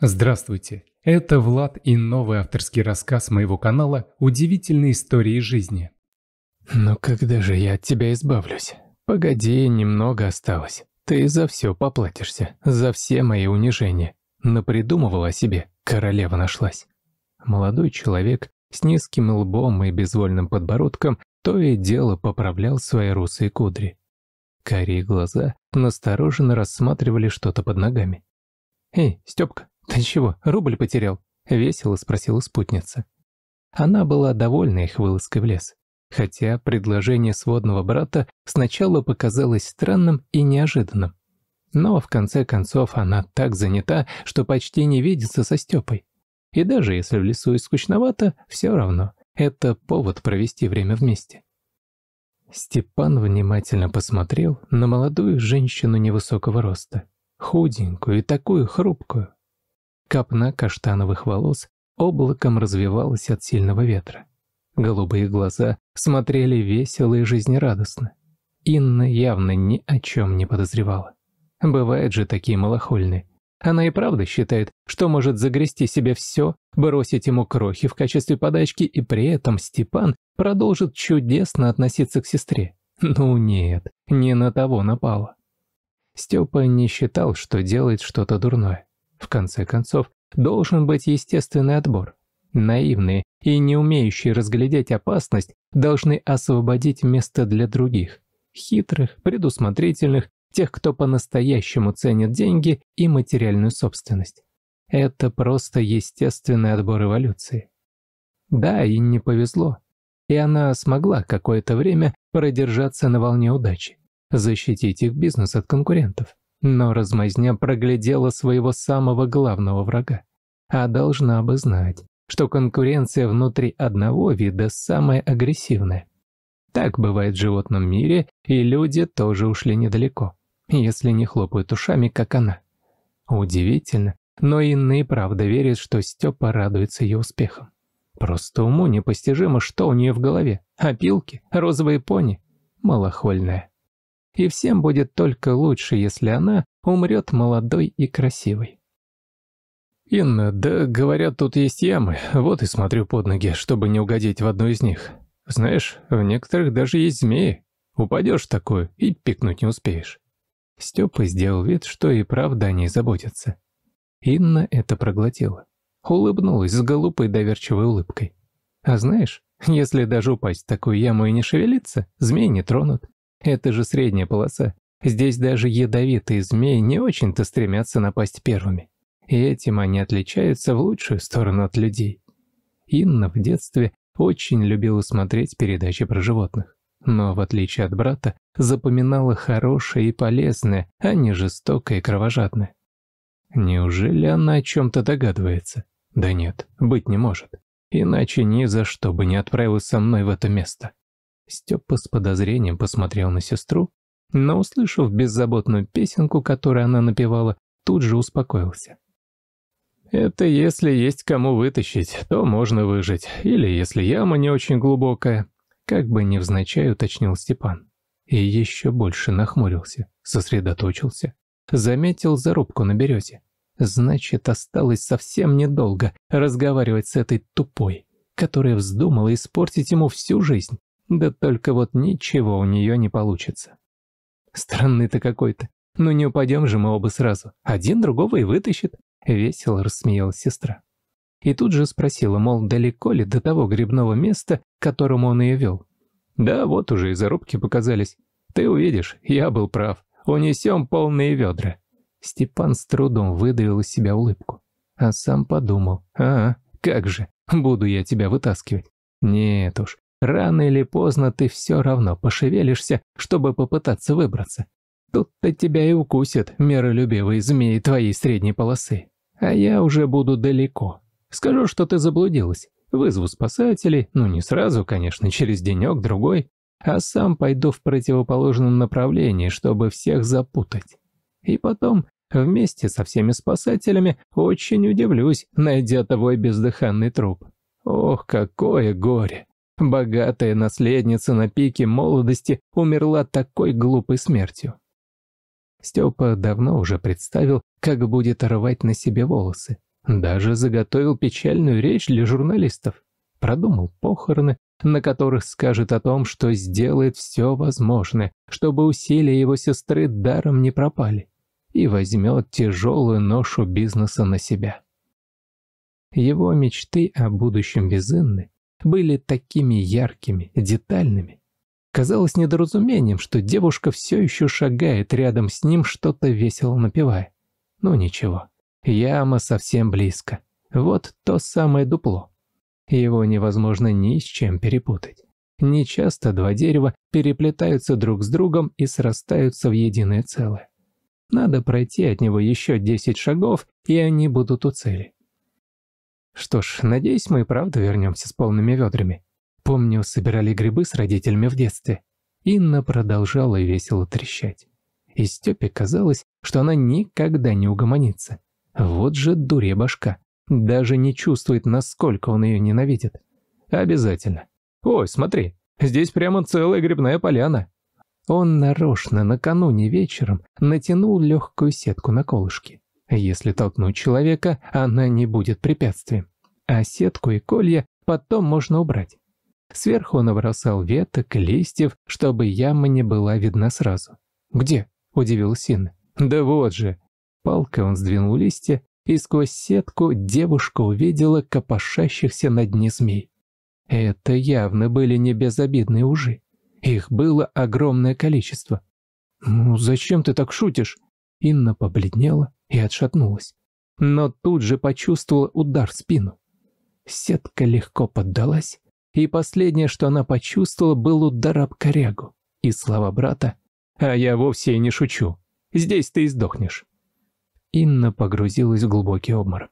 Здравствуйте, это Влад и новый авторский рассказ моего канала «Удивительные истории жизни». Но ну когда же я от тебя избавлюсь? Погоди, немного осталось. Ты за все поплатишься, за все мои унижения. придумывала себе, королева нашлась. Молодой человек с низким лбом и безвольным подбородком то и дело поправлял свои русые кудри. Карие глаза настороженно рассматривали что-то под ногами. «Эй, Степка, «Ты чего, рубль потерял?» — весело спросила спутница. Она была довольна их вылазкой в лес, хотя предложение сводного брата сначала показалось странным и неожиданным. Но в конце концов она так занята, что почти не видится со Степой. И даже если в лесу и скучновато, все равно это повод провести время вместе. Степан внимательно посмотрел на молодую женщину невысокого роста, худенькую и такую хрупкую, Капна каштановых волос облаком развивалась от сильного ветра. Голубые глаза смотрели весело и жизнерадостно. Инна явно ни о чем не подозревала. Бывают же такие малохольные. Она и правда считает, что может загрести себе все, бросить ему крохи в качестве подачки, и при этом Степан продолжит чудесно относиться к сестре. Ну нет, не на того напала. Степа не считал, что делает что-то дурное. В конце концов, должен быть естественный отбор. Наивные и не умеющие разглядеть опасность должны освободить место для других. Хитрых, предусмотрительных, тех, кто по-настоящему ценит деньги и материальную собственность. Это просто естественный отбор эволюции. Да, и не повезло. И она смогла какое-то время продержаться на волне удачи, защитить их бизнес от конкурентов. Но размазня проглядела своего самого главного врага. А должна бы знать, что конкуренция внутри одного вида самая агрессивная. Так бывает в животном мире, и люди тоже ушли недалеко, если не хлопают ушами, как она. Удивительно, но иные правда верят, что Степа радуется ее успехам. Просто уму непостижимо, что у нее в голове. Опилки, розовые пони, малохольная и всем будет только лучше, если она умрет молодой и красивой. «Инна, да говорят, тут есть ямы, вот и смотрю под ноги, чтобы не угодить в одну из них. Знаешь, в некоторых даже есть змеи. Упадешь в такую и пикнуть не успеешь». Степа сделал вид, что и правда о ней заботится. Инна это проглотила. Улыбнулась с голупой доверчивой улыбкой. «А знаешь, если даже упасть в такую яму и не шевелиться, змеи не тронут. Это же средняя полоса. Здесь даже ядовитые змеи не очень-то стремятся напасть первыми. И этим они отличаются в лучшую сторону от людей. Инна в детстве очень любила смотреть передачи про животных. Но, в отличие от брата, запоминала хорошее и полезное, а не жестокое и кровожадное. Неужели она о чем-то догадывается? Да нет, быть не может. Иначе ни за что бы не отправилась со мной в это место. Степа с подозрением посмотрел на сестру, но, услышав беззаботную песенку, которую она напевала, тут же успокоился. «Это если есть кому вытащить, то можно выжить, или если яма не очень глубокая», как бы невзначай уточнил Степан. И еще больше нахмурился, сосредоточился. Заметил зарубку на березе. Значит, осталось совсем недолго разговаривать с этой тупой, которая вздумала испортить ему всю жизнь. Да только вот ничего у нее не получится. Странный ты какой-то. Ну не упадем же мы оба сразу. Один другого и вытащит. Весело рассмеялась сестра. И тут же спросила, мол, далеко ли до того грибного места, к которому он ее вел. Да вот уже и зарубки показались. Ты увидишь, я был прав. Унесем полные ведра. Степан с трудом выдавил из себя улыбку. А сам подумал, а, -а как же, буду я тебя вытаскивать. Нет уж, Рано или поздно ты все равно пошевелишься, чтобы попытаться выбраться. Тут-то тебя и укусят миролюбивые змеи твоей средней полосы. А я уже буду далеко. Скажу, что ты заблудилась. Вызову спасателей, ну не сразу, конечно, через денек-другой, а сам пойду в противоположном направлении, чтобы всех запутать. И потом, вместе со всеми спасателями, очень удивлюсь, найдя твой бездыханный труп. Ох, какое горе! Богатая наследница на пике молодости умерла такой глупой смертью. Степа давно уже представил, как будет рвать на себе волосы. Даже заготовил печальную речь для журналистов. Продумал похороны, на которых скажет о том, что сделает все возможное, чтобы усилия его сестры даром не пропали, и возьмет тяжелую ношу бизнеса на себя. Его мечты о будущем без были такими яркими, детальными. Казалось недоразумением, что девушка все еще шагает рядом с ним, что-то весело напевая. Ну ничего, яма совсем близко. Вот то самое дупло. Его невозможно ни с чем перепутать. Нечасто два дерева переплетаются друг с другом и срастаются в единое целое. Надо пройти от него еще десять шагов, и они будут у цели. Что ж, надеюсь, мы и правда вернемся с полными ведрами. Помню, собирали грибы с родителями в детстве. Инна продолжала весело трещать. И Степе казалось, что она никогда не угомонится. Вот же дуре башка. Даже не чувствует, насколько он ее ненавидит. Обязательно. Ой, смотри, здесь прямо целая грибная поляна. Он нарочно накануне вечером натянул легкую сетку на колышки. Если толкнуть человека, она не будет препятствием. А сетку и колья потом можно убрать. Сверху набросал веток, листьев, чтобы яма не была видна сразу. «Где?» – удивил Син. «Да вот же!» Палкой он сдвинул листья, и сквозь сетку девушка увидела копошащихся на дне змей. Это явно были не безобидные ужи. Их было огромное количество. «Ну, зачем ты так шутишь?» Инна побледнела, и отшатнулась, но тут же почувствовала удар в спину. Сетка легко поддалась, и последнее, что она почувствовала, был удар об корягу. И слова брата «А я вовсе и не шучу. Здесь ты и сдохнешь». Инна погрузилась в глубокий обморок.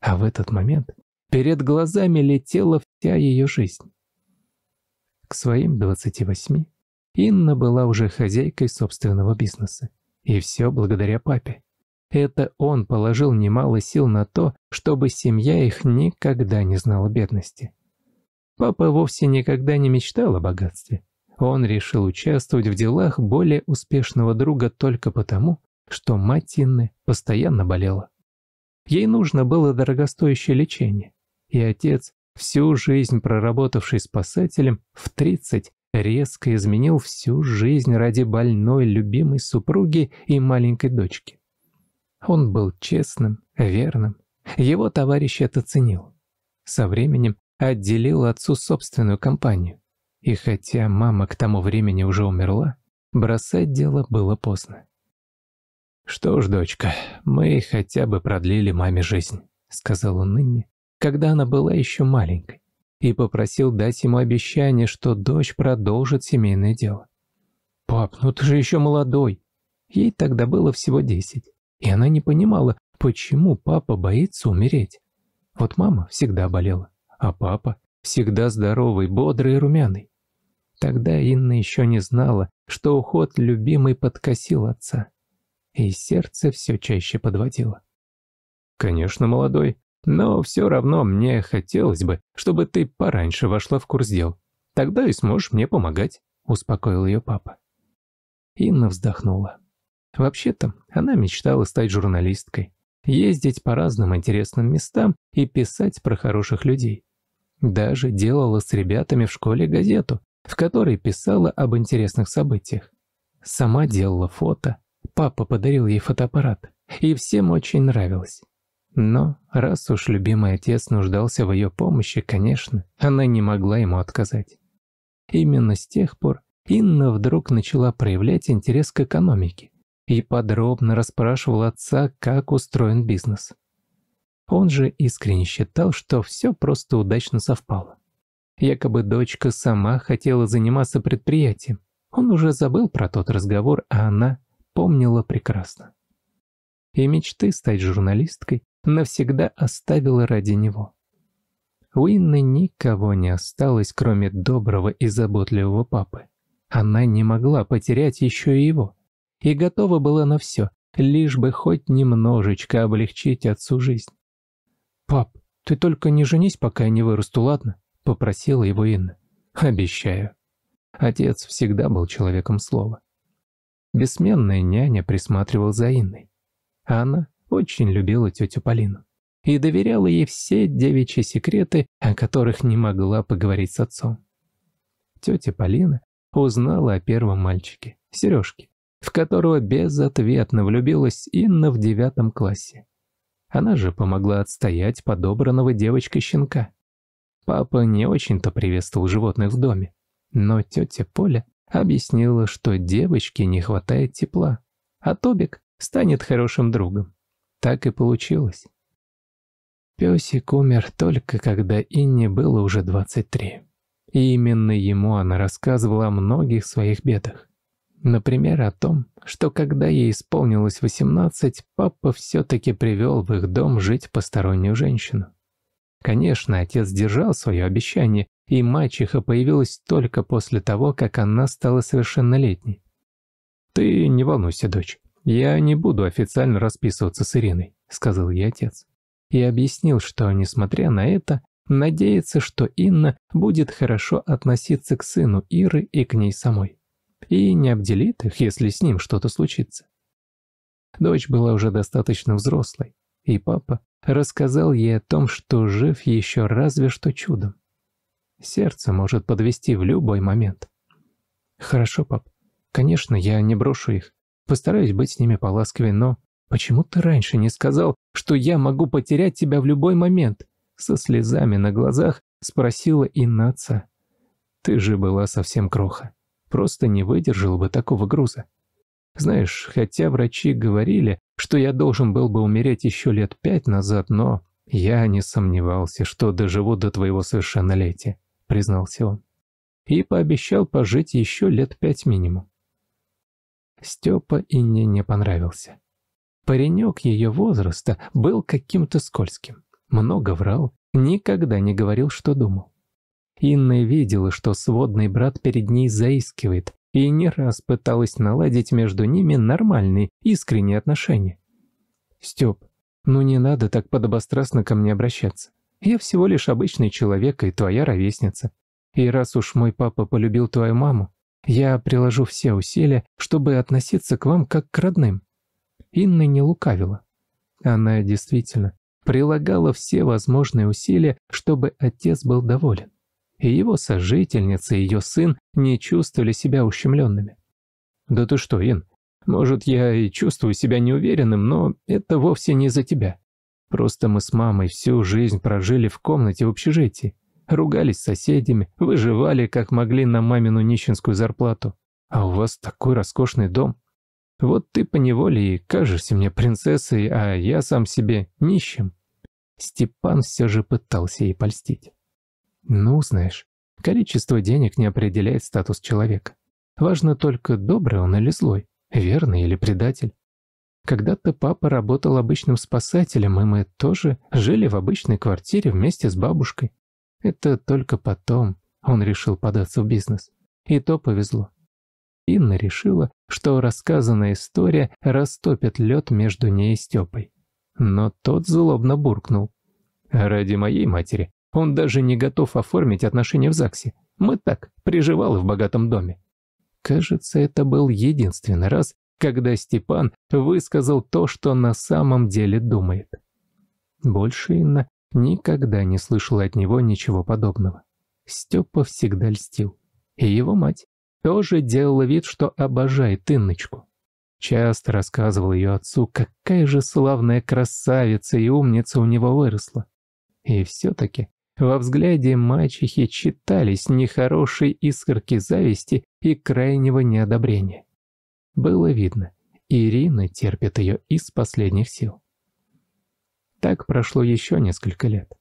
А в этот момент перед глазами летела вся ее жизнь. К своим 28 Инна была уже хозяйкой собственного бизнеса. И все благодаря папе. Это он положил немало сил на то, чтобы семья их никогда не знала бедности. Папа вовсе никогда не мечтал о богатстве. Он решил участвовать в делах более успешного друга только потому, что мать Инны постоянно болела. Ей нужно было дорогостоящее лечение, и отец, всю жизнь проработавший спасателем, в 30 резко изменил всю жизнь ради больной любимой супруги и маленькой дочки. Он был честным, верным. Его товарищ это ценил. Со временем отделил отцу собственную компанию. И хотя мама к тому времени уже умерла, бросать дело было поздно. «Что ж, дочка, мы хотя бы продлили маме жизнь», — сказал он ныне, когда она была еще маленькой, и попросил дать ему обещание, что дочь продолжит семейное дело. «Пап, ну ты же еще молодой!» Ей тогда было всего десять. И она не понимала, почему папа боится умереть. Вот мама всегда болела, а папа всегда здоровый, бодрый и румяный. Тогда Инна еще не знала, что уход любимый подкосил отца. И сердце все чаще подводило. «Конечно, молодой, но все равно мне хотелось бы, чтобы ты пораньше вошла в курс дел. Тогда и сможешь мне помогать», — успокоил ее папа. Инна вздохнула. Вообще-то, она мечтала стать журналисткой, ездить по разным интересным местам и писать про хороших людей. Даже делала с ребятами в школе газету, в которой писала об интересных событиях. Сама делала фото, папа подарил ей фотоаппарат, и всем очень нравилось. Но раз уж любимый отец нуждался в ее помощи, конечно, она не могла ему отказать. Именно с тех пор Инна вдруг начала проявлять интерес к экономике и подробно расспрашивал отца, как устроен бизнес. Он же искренне считал, что все просто удачно совпало. Якобы дочка сама хотела заниматься предприятием. Он уже забыл про тот разговор, а она помнила прекрасно. И мечты стать журналисткой навсегда оставила ради него. У Инны никого не осталось, кроме доброго и заботливого папы. Она не могла потерять еще и его и готова была на все, лишь бы хоть немножечко облегчить отцу жизнь. «Пап, ты только не женись, пока я не вырасту, ладно?» – попросила его Инна. «Обещаю». Отец всегда был человеком слова. Бессменная няня присматривал за Инной. А она очень любила тетю Полину и доверяла ей все девичьи секреты, о которых не могла поговорить с отцом. Тетя Полина узнала о первом мальчике, Сережке, в которого безответно влюбилась Инна в девятом классе. Она же помогла отстоять подобранного девочкой щенка. Папа не очень-то приветствовал животных в доме, но тетя Поля объяснила, что девочке не хватает тепла, а Тобик станет хорошим другом. Так и получилось. Песик умер только когда Инне было уже 23. И именно ему она рассказывала о многих своих бедах. Например, о том, что когда ей исполнилось 18, папа все-таки привел в их дом жить постороннюю женщину. Конечно, отец держал свое обещание, и мачеха появилась только после того, как она стала совершеннолетней. «Ты не волнуйся, дочь, я не буду официально расписываться с Ириной», — сказал ей отец. И объяснил, что, несмотря на это, надеется, что Инна будет хорошо относиться к сыну Иры и к ней самой и не обделит их, если с ним что-то случится. Дочь была уже достаточно взрослой, и папа рассказал ей о том, что жив еще разве что чудом. Сердце может подвести в любой момент. «Хорошо, пап. Конечно, я не брошу их. Постараюсь быть с ними поласковее, но почему ты раньше не сказал, что я могу потерять тебя в любой момент?» Со слезами на глазах спросила Инна отца. «Ты же была совсем кроха просто не выдержал бы такого груза. Знаешь, хотя врачи говорили, что я должен был бы умереть еще лет пять назад, но я не сомневался, что доживу до твоего совершеннолетия», — признался он. И пообещал пожить еще лет пять минимум. Степа и мне не понравился. Паренек ее возраста был каким-то скользким, много врал, никогда не говорил, что думал. Инна видела, что сводный брат перед ней заискивает, и не раз пыталась наладить между ними нормальные, искренние отношения. «Степ, ну не надо так подобострастно ко мне обращаться. Я всего лишь обычный человек и твоя ровесница. И раз уж мой папа полюбил твою маму, я приложу все усилия, чтобы относиться к вам как к родным». Инна не лукавила. Она действительно прилагала все возможные усилия, чтобы отец был доволен и его сожительница и ее сын не чувствовали себя ущемленными. «Да ты что, Ин, может, я и чувствую себя неуверенным, но это вовсе не из-за тебя. Просто мы с мамой всю жизнь прожили в комнате в общежитии, ругались с соседями, выживали как могли на мамину нищенскую зарплату. А у вас такой роскошный дом. Вот ты поневоле и кажешься мне принцессой, а я сам себе нищим». Степан все же пытался ей польстить. Ну, знаешь, количество денег не определяет статус человека. Важно только, добрый он или злой, верный или предатель. Когда-то папа работал обычным спасателем, и мы тоже жили в обычной квартире вместе с бабушкой. Это только потом он решил податься в бизнес. И то повезло. Инна решила, что рассказанная история растопит лед между ней и Степой. Но тот злобно буркнул. «Ради моей матери он даже не готов оформить отношения в ЗАГСе. Мы так, приживалы в богатом доме. Кажется, это был единственный раз, когда Степан высказал то, что на самом деле думает. Больше Инна никогда не слышала от него ничего подобного. Степа всегда льстил. И его мать тоже делала вид, что обожает Инночку. Часто рассказывал ее отцу, какая же славная красавица и умница у него выросла. И все-таки во взгляде мачехи читались нехорошие искорки зависти и крайнего неодобрения. Было видно, Ирина терпит ее из последних сил. Так прошло еще несколько лет.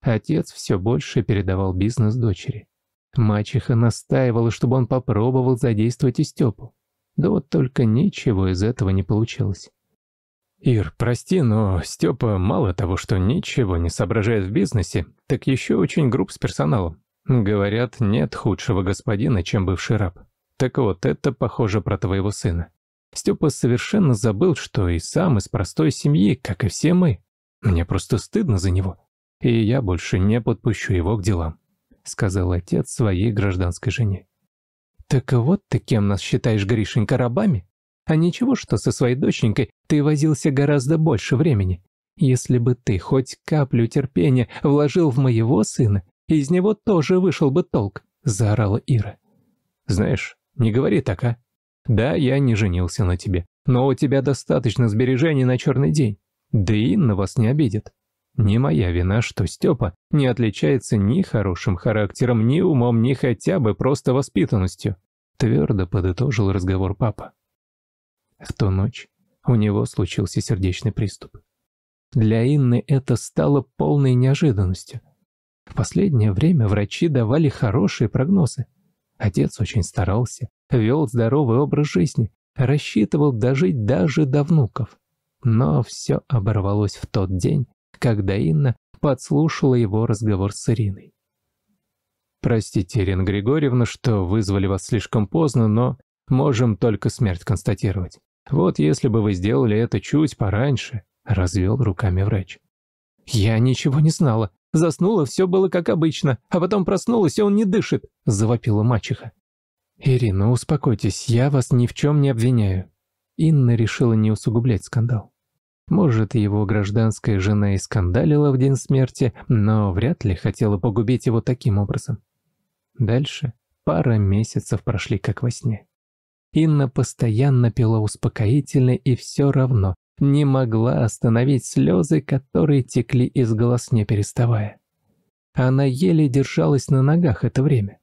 Отец все больше передавал бизнес дочери. Мачеха настаивала, чтобы он попробовал задействовать Истепу, Да вот только ничего из этого не получилось. «Ир, прости, но Степа мало того, что ничего не соображает в бизнесе, так еще очень груб с персоналом. Говорят, нет худшего господина, чем бывший раб. Так вот, это похоже про твоего сына. Степа совершенно забыл, что и сам из простой семьи, как и все мы. Мне просто стыдно за него, и я больше не подпущу его к делам», — сказал отец своей гражданской жене. «Так вот ты кем нас считаешь, Гришенька, рабами?» А ничего, что со своей доченькой ты возился гораздо больше времени. Если бы ты хоть каплю терпения вложил в моего сына, из него тоже вышел бы толк», — заорала Ира. «Знаешь, не говори так, а? Да, я не женился на тебе, но у тебя достаточно сбережений на черный день. Да и на вас не обидит. Не моя вина, что Степа не отличается ни хорошим характером, ни умом, ни хотя бы просто воспитанностью», — твердо подытожил разговор папа. В ту ночь у него случился сердечный приступ. Для Инны это стало полной неожиданностью. В последнее время врачи давали хорошие прогнозы. Отец очень старался, вел здоровый образ жизни, рассчитывал дожить даже до внуков. Но все оборвалось в тот день, когда Инна подслушала его разговор с Ириной. «Простите, Ирина Григорьевна, что вызвали вас слишком поздно, но можем только смерть констатировать. «Вот если бы вы сделали это чуть пораньше», — развел руками врач. «Я ничего не знала. Заснула, все было как обычно, а потом проснулась, и он не дышит», — завопила мачеха. «Ирина, успокойтесь, я вас ни в чем не обвиняю». Инна решила не усугублять скандал. Может, его гражданская жена и скандалила в день смерти, но вряд ли хотела погубить его таким образом. Дальше пара месяцев прошли как во сне. Инна постоянно пила успокоительное и все равно не могла остановить слезы, которые текли из глаз не переставая. Она еле держалась на ногах это время.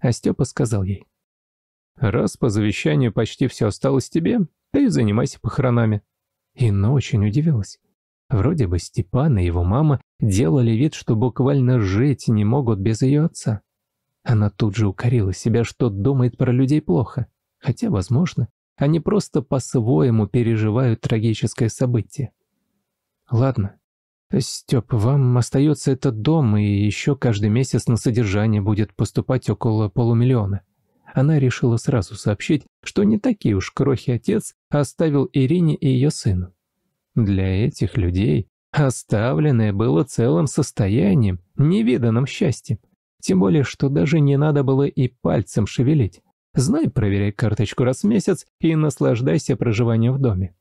А Степа сказал ей. «Раз по завещанию почти все осталось тебе, ты занимайся похоронами». Инна очень удивилась. Вроде бы Степан и его мама делали вид, что буквально жить не могут без ее отца. Она тут же укорила себя, что думает про людей плохо. Хотя, возможно, они просто по-своему переживают трагическое событие. Ладно. Степ, вам остается этот дом, и еще каждый месяц на содержание будет поступать около полумиллиона. Она решила сразу сообщить, что не такие уж крохи отец оставил Ирине и ее сыну. Для этих людей оставленное было целым состоянием, невиданным счастьем. Тем более, что даже не надо было и пальцем шевелить. Знай, проверяй карточку раз в месяц и наслаждайся проживанием в доме.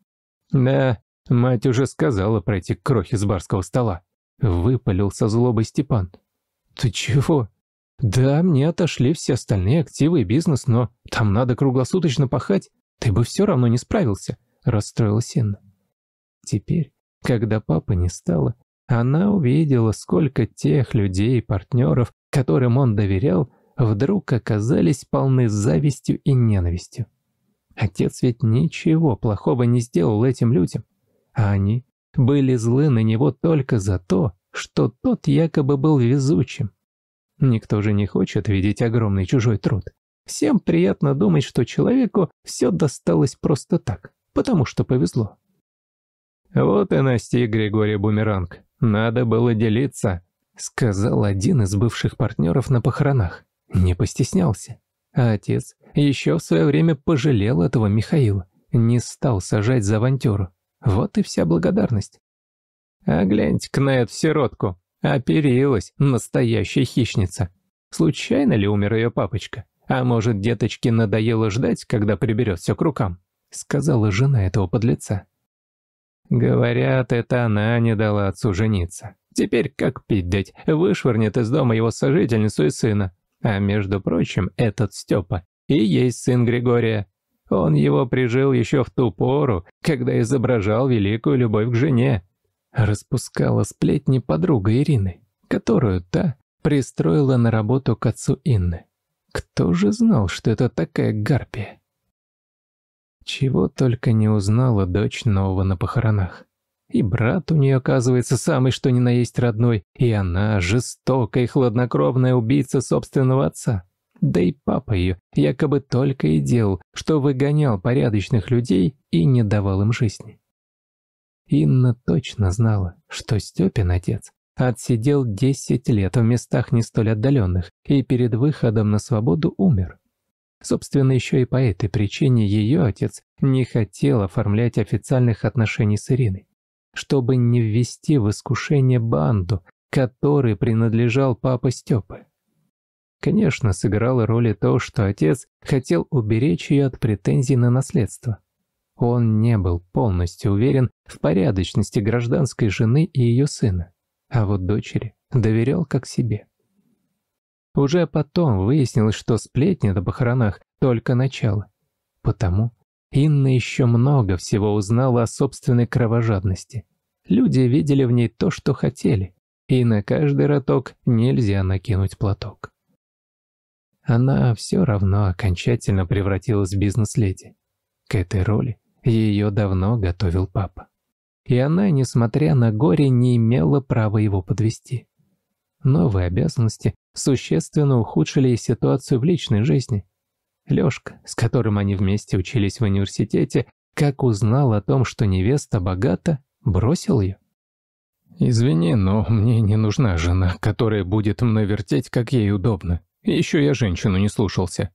Да, мать уже сказала пройти крохи с барского стола. Выпалил со злобой Степан. Ты чего? Да, мне отошли все остальные активы и бизнес, но там надо круглосуточно пахать. Ты бы все равно не справился, расстроилась Инна. Теперь, когда папа не стало, она увидела, сколько тех людей и партнеров, которым он доверял, вдруг оказались полны завистью и ненавистью. Отец ведь ничего плохого не сделал этим людям, а они были злы на него только за то, что тот якобы был везучим. Никто же не хочет видеть огромный чужой труд. Всем приятно думать, что человеку все досталось просто так, потому что повезло. «Вот и настиг Григорий Бумеранг. Надо было делиться», — сказал один из бывших партнеров на похоронах не постеснялся. А отец еще в свое время пожалел этого Михаила, не стал сажать за авантюру. Вот и вся благодарность. А гляньте-ка на эту сиротку. Оперилась настоящая хищница. Случайно ли умер ее папочка? А может, деточке надоело ждать, когда приберет все к рукам? Сказала жена этого подлеца. Говорят, это она не дала отцу жениться. Теперь как пить дать, вышвырнет из дома его сожительницу и сына. А между прочим, этот Степа и есть сын Григория. Он его прижил еще в ту пору, когда изображал великую любовь к жене. Распускала сплетни подруга Ирины, которую та пристроила на работу к отцу Инны. Кто же знал, что это такая гарпия? Чего только не узнала дочь нового на похоронах. И брат у нее, оказывается, самый что ни на есть родной, и она жестокая и хладнокровная убийца собственного отца. Да и папа ее якобы только и делал, что выгонял порядочных людей и не давал им жизни. Инна точно знала, что Степин отец отсидел 10 лет в местах не столь отдаленных и перед выходом на свободу умер. Собственно, еще и по этой причине ее отец не хотел оформлять официальных отношений с Ириной чтобы не ввести в искушение банду, которой принадлежал папа Степы. Конечно, сыграло роль и то, что отец хотел уберечь ее от претензий на наследство. Он не был полностью уверен в порядочности гражданской жены и ее сына, а вот дочери доверял как себе. Уже потом выяснилось, что сплетни на похоронах только начало. Потому Инна еще много всего узнала о собственной кровожадности. Люди видели в ней то, что хотели, и на каждый роток нельзя накинуть платок. Она все равно окончательно превратилась в бизнес-леди. К этой роли ее давно готовил папа. И она, несмотря на горе, не имела права его подвести. Новые обязанности существенно ухудшили ситуацию в личной жизни – Лёшка, с которым они вместе учились в университете, как узнал о том, что невеста богата, бросил её. «Извини, но мне не нужна жена, которая будет мной вертеть, как ей удобно. Ещё я женщину не слушался».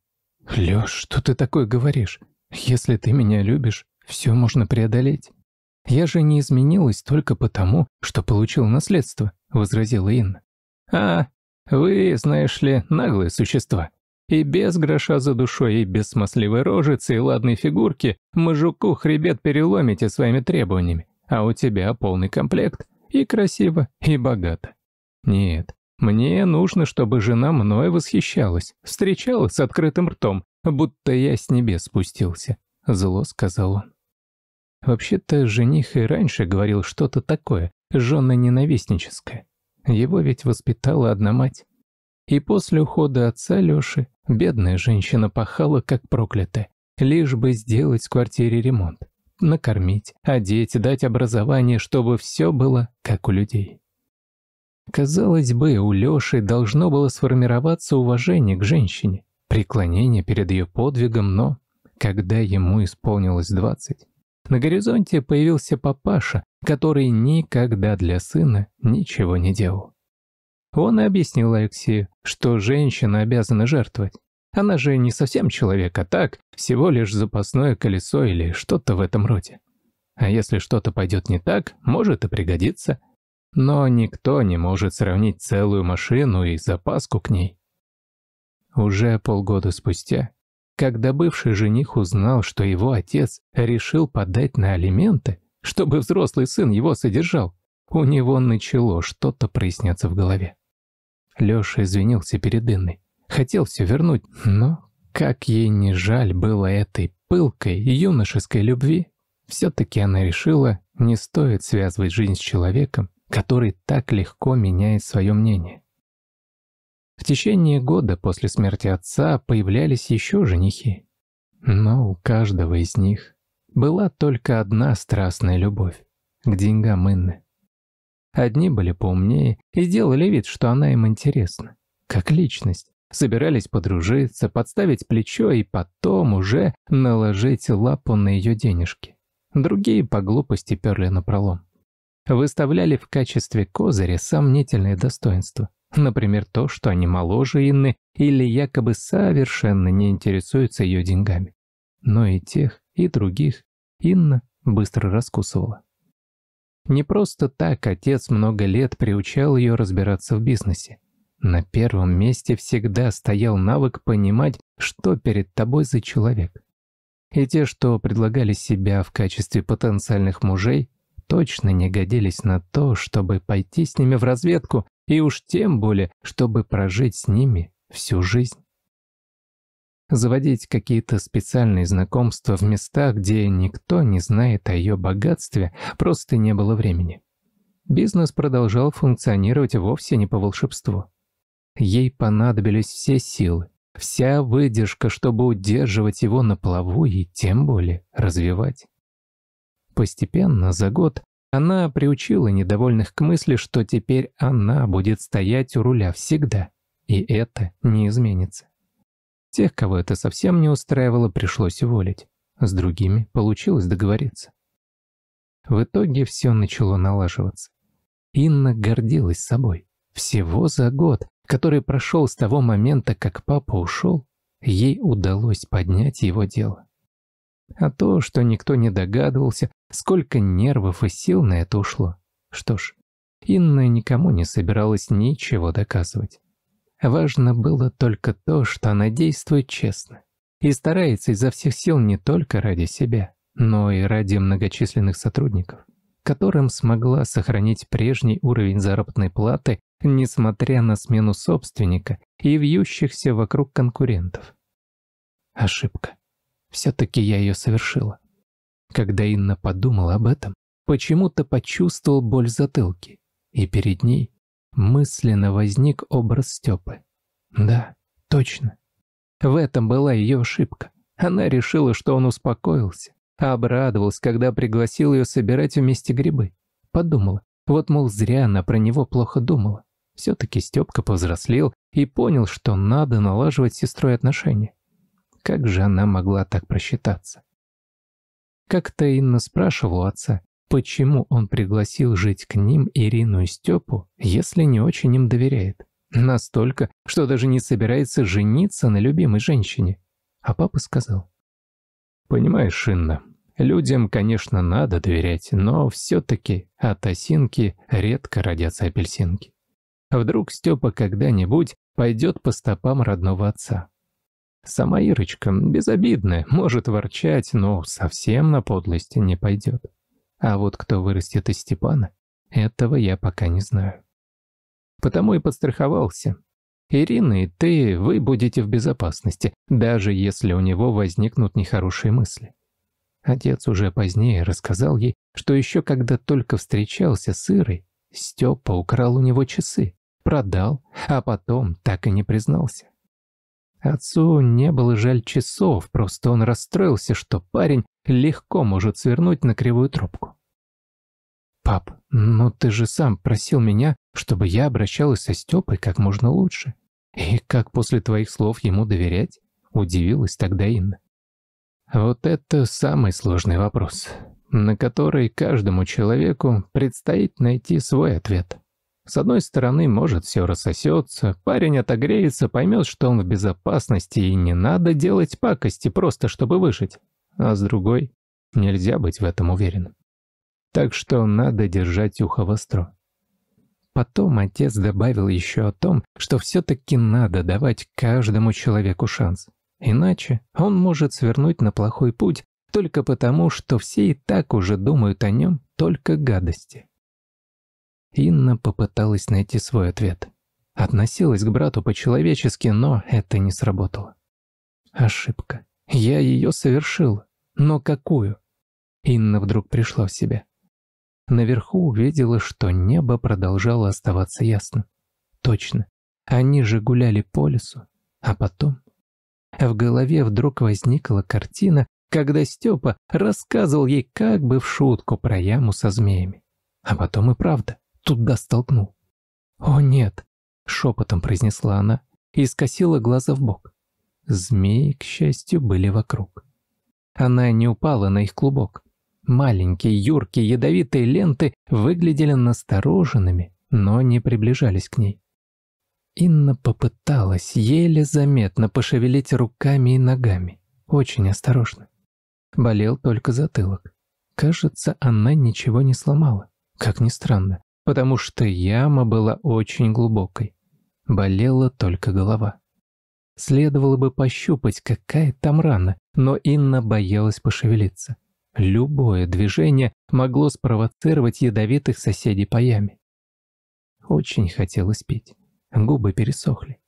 «Лёш, что ты такое говоришь? Если ты меня любишь, всё можно преодолеть». «Я же не изменилась только потому, что получил наследство», — возразила Инна. «А, вы, знаешь ли, наглые существа», и без гроша за душой, и без смасливой рожицы, и ладной фигурки мужику хребет переломите своими требованиями, а у тебя полный комплект, и красиво, и богато. Нет, мне нужно, чтобы жена мной восхищалась, встречала с открытым ртом, будто я с небес спустился», — зло сказал он. Вообще-то жених и раньше говорил что-то такое, жена ненавистническая. Его ведь воспитала одна мать. И после ухода отца Лёши бедная женщина пахала как проклятая, лишь бы сделать в квартире ремонт, накормить, одеть, дать образование, чтобы все было как у людей. Казалось бы, у Лёши должно было сформироваться уважение к женщине, преклонение перед ее подвигом, но когда ему исполнилось 20, на горизонте появился папаша, который никогда для сына ничего не делал. Он и объяснил Алексею, что женщина обязана жертвовать. Она же не совсем человек, а так, всего лишь запасное колесо или что-то в этом роде. А если что-то пойдет не так, может и пригодится. Но никто не может сравнить целую машину и запаску к ней. Уже полгода спустя, когда бывший жених узнал, что его отец решил подать на алименты, чтобы взрослый сын его содержал, у него начало что-то проясняться в голове. Лёша извинился перед Инной. Хотел всё вернуть, но как ей не жаль было этой пылкой юношеской любви, всё таки она решила, не стоит связывать жизнь с человеком, который так легко меняет своё мнение. В течение года после смерти отца появлялись ещё женихи. Но у каждого из них была только одна страстная любовь к деньгам Инны. Одни были поумнее и сделали вид, что она им интересна. Как личность. Собирались подружиться, подставить плечо и потом уже наложить лапу на ее денежки. Другие по глупости перли напролом. Выставляли в качестве козыря сомнительные достоинства. Например, то, что они моложе Инны или якобы совершенно не интересуются ее деньгами. Но и тех, и других Инна быстро раскусывала. Не просто так отец много лет приучал ее разбираться в бизнесе. На первом месте всегда стоял навык понимать, что перед тобой за человек. И те, что предлагали себя в качестве потенциальных мужей, точно не годились на то, чтобы пойти с ними в разведку, и уж тем более, чтобы прожить с ними всю жизнь заводить какие-то специальные знакомства в местах, где никто не знает о ее богатстве, просто не было времени. Бизнес продолжал функционировать вовсе не по волшебству. Ей понадобились все силы, вся выдержка, чтобы удерживать его на плаву и тем более развивать. Постепенно, за год, она приучила недовольных к мысли, что теперь она будет стоять у руля всегда, и это не изменится. Тех, кого это совсем не устраивало, пришлось уволить. С другими получилось договориться. В итоге все начало налаживаться. Инна гордилась собой. Всего за год, который прошел с того момента, как папа ушел, ей удалось поднять его дело. А то, что никто не догадывался, сколько нервов и сил на это ушло. Что ж, Инна никому не собиралась ничего доказывать. Важно было только то, что она действует честно и старается изо всех сил не только ради себя, но и ради многочисленных сотрудников, которым смогла сохранить прежний уровень заработной платы, несмотря на смену собственника и вьющихся вокруг конкурентов. Ошибка. Все-таки я ее совершила. Когда Инна подумала об этом, почему-то почувствовал боль затылки и перед ней Мысленно возник образ Степы. Да, точно. В этом была ее ошибка. Она решила, что он успокоился. Обрадовалась, когда пригласил ее собирать вместе грибы. Подумала. Вот, мол, зря она про него плохо думала. Все-таки Степка повзрослел и понял, что надо налаживать с сестрой отношения. Как же она могла так просчитаться? Как-то Инна спрашивала отца, Почему он пригласил жить к ним Ирину и Степу, если не очень им доверяет? Настолько, что даже не собирается жениться на любимой женщине. А папа сказал. «Понимаешь, Инна, людям, конечно, надо доверять, но все-таки от осинки редко родятся апельсинки. Вдруг Степа когда-нибудь пойдет по стопам родного отца. Сама Ирочка безобидная, может ворчать, но совсем на подлости не пойдет. А вот кто вырастет из Степана, этого я пока не знаю. Потому и подстраховался. Ирина и ты, вы будете в безопасности, даже если у него возникнут нехорошие мысли. Отец уже позднее рассказал ей, что еще когда только встречался с Ирой, Степа украл у него часы, продал, а потом так и не признался. Отцу не было жаль часов, просто он расстроился, что парень легко может свернуть на кривую трубку. «Пап, ну ты же сам просил меня, чтобы я обращалась со Степой как можно лучше. И как после твоих слов ему доверять?» – удивилась тогда Инна. Вот это самый сложный вопрос, на который каждому человеку предстоит найти свой ответ. С одной стороны, может, все рассосется, парень отогреется, поймет, что он в безопасности, и не надо делать пакости просто, чтобы выжить. А с другой, нельзя быть в этом уверен. Так что надо держать ухо востро. Потом отец добавил еще о том, что все-таки надо давать каждому человеку шанс. Иначе он может свернуть на плохой путь только потому, что все и так уже думают о нем только гадости. Инна попыталась найти свой ответ. Относилась к брату по-человечески, но это не сработало. Ошибка. Я ее совершил. Но какую? Инна вдруг пришла в себя. Наверху увидела, что небо продолжало оставаться ясным. Точно. Они же гуляли по лесу. А потом... В голове вдруг возникла картина, когда Степа рассказывал ей как бы в шутку про яму со змеями. А потом и правда туда столкну. «О нет!» — шепотом произнесла она и скосила глаза в бок. Змеи, к счастью, были вокруг. Она не упала на их клубок. Маленькие, юркие, ядовитые ленты выглядели настороженными, но не приближались к ней. Инна попыталась еле заметно пошевелить руками и ногами, очень осторожно. Болел только затылок. Кажется, она ничего не сломала, как ни странно, потому что яма была очень глубокой. Болела только голова. Следовало бы пощупать, какая там рана, но Инна боялась пошевелиться. Любое движение могло спровоцировать ядовитых соседей по яме. Очень хотелось пить. Губы пересохли.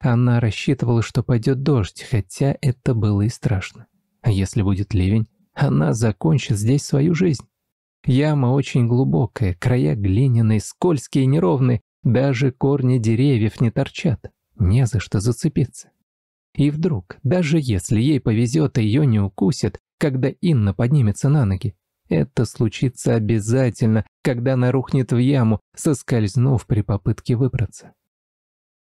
Она рассчитывала, что пойдет дождь, хотя это было и страшно. А если будет ливень, она закончит здесь свою жизнь. Яма очень глубокая, края глиняные, скользкие и неровные, даже корни деревьев не торчат, не за что зацепиться. И вдруг, даже если ей повезет и ее не укусят, когда Инна поднимется на ноги, это случится обязательно, когда она рухнет в яму, соскользнув при попытке выбраться.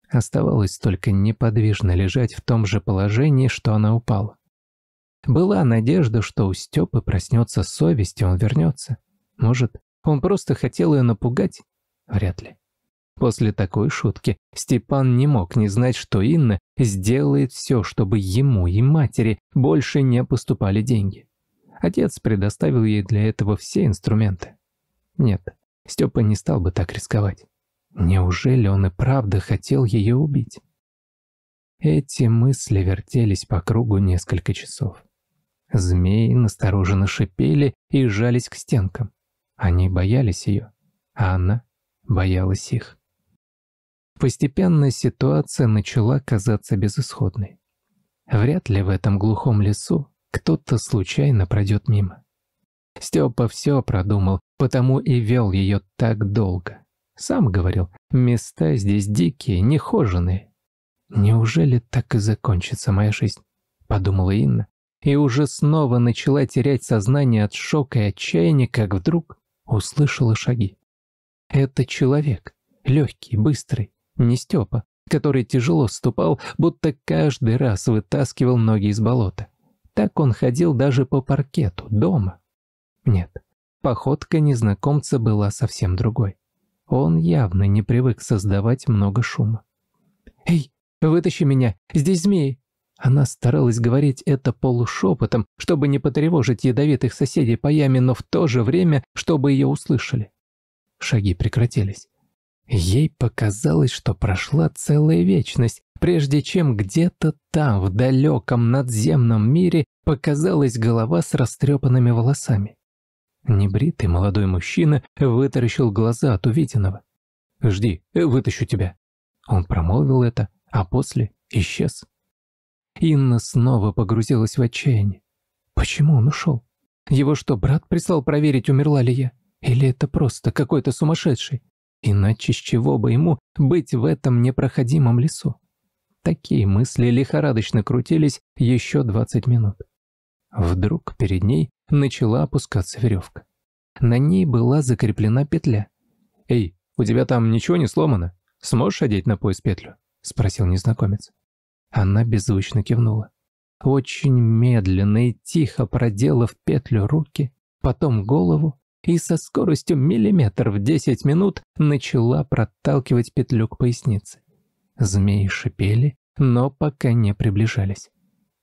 Оставалось только неподвижно лежать в том же положении, что она упала. Была надежда, что у Степы проснется совесть, и он вернется. Может, он просто хотел ее напугать? Вряд ли. После такой шутки Степан не мог не знать, что Инна сделает все, чтобы ему и матери больше не поступали деньги. Отец предоставил ей для этого все инструменты. Нет, Степа не стал бы так рисковать. Неужели он и правда хотел ее убить? Эти мысли вертелись по кругу несколько часов. Змеи настороженно шипели и сжались к стенкам. Они боялись ее, а она боялась их. Постепенно ситуация начала казаться безысходной. Вряд ли в этом глухом лесу кто-то случайно пройдет мимо. Степа все продумал, потому и вел ее так долго. Сам говорил, места здесь дикие, нехоженые. «Неужели так и закончится моя жизнь?» — подумала Инна, и уже снова начала терять сознание от шока и отчаяния, как вдруг услышала шаги. Это человек, легкий, быстрый, не Степа, который тяжело ступал, будто каждый раз вытаскивал ноги из болота. Так он ходил даже по паркету, дома. Нет, походка незнакомца была совсем другой. Он явно не привык создавать много шума. «Эй, вытащи меня, здесь змеи!» Она старалась говорить это полушепотом, чтобы не потревожить ядовитых соседей по яме, но в то же время, чтобы ее услышали. Шаги прекратились. Ей показалось, что прошла целая вечность, прежде чем где-то там, в далеком надземном мире, показалась голова с растрепанными волосами. Небритый молодой мужчина вытаращил глаза от увиденного. «Жди, вытащу тебя». Он промолвил это, а после исчез. Инна снова погрузилась в отчаяние. Почему он ушел? Его что, брат прислал проверить, умерла ли я? Или это просто какой-то сумасшедший? Иначе с чего бы ему быть в этом непроходимом лесу? Такие мысли лихорадочно крутились еще 20 минут. Вдруг перед ней начала опускаться веревка. На ней была закреплена петля. «Эй, у тебя там ничего не сломано? Сможешь одеть на пояс петлю?» – спросил незнакомец. Она беззвучно кивнула. Очень медленно и тихо проделав петлю руки, потом голову, и со скоростью миллиметров 10 минут начала проталкивать петлю к пояснице. Змеи шипели, но пока не приближались.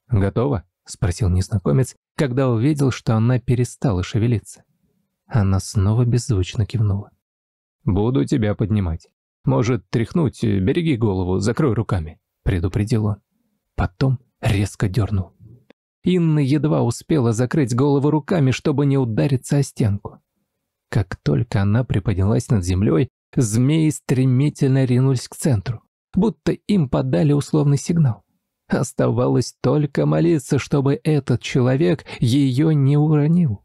«Готово?» – спросил незнакомец, когда увидел, что она перестала шевелиться. Она снова беззвучно кивнула. «Буду тебя поднимать. Может, тряхнуть, береги голову, закрой руками» предупредил он. Потом резко дернул. Инна едва успела закрыть голову руками, чтобы не удариться о стенку. Как только она приподнялась над землей, змеи стремительно ринулись к центру, будто им подали условный сигнал. Оставалось только молиться, чтобы этот человек ее не уронил.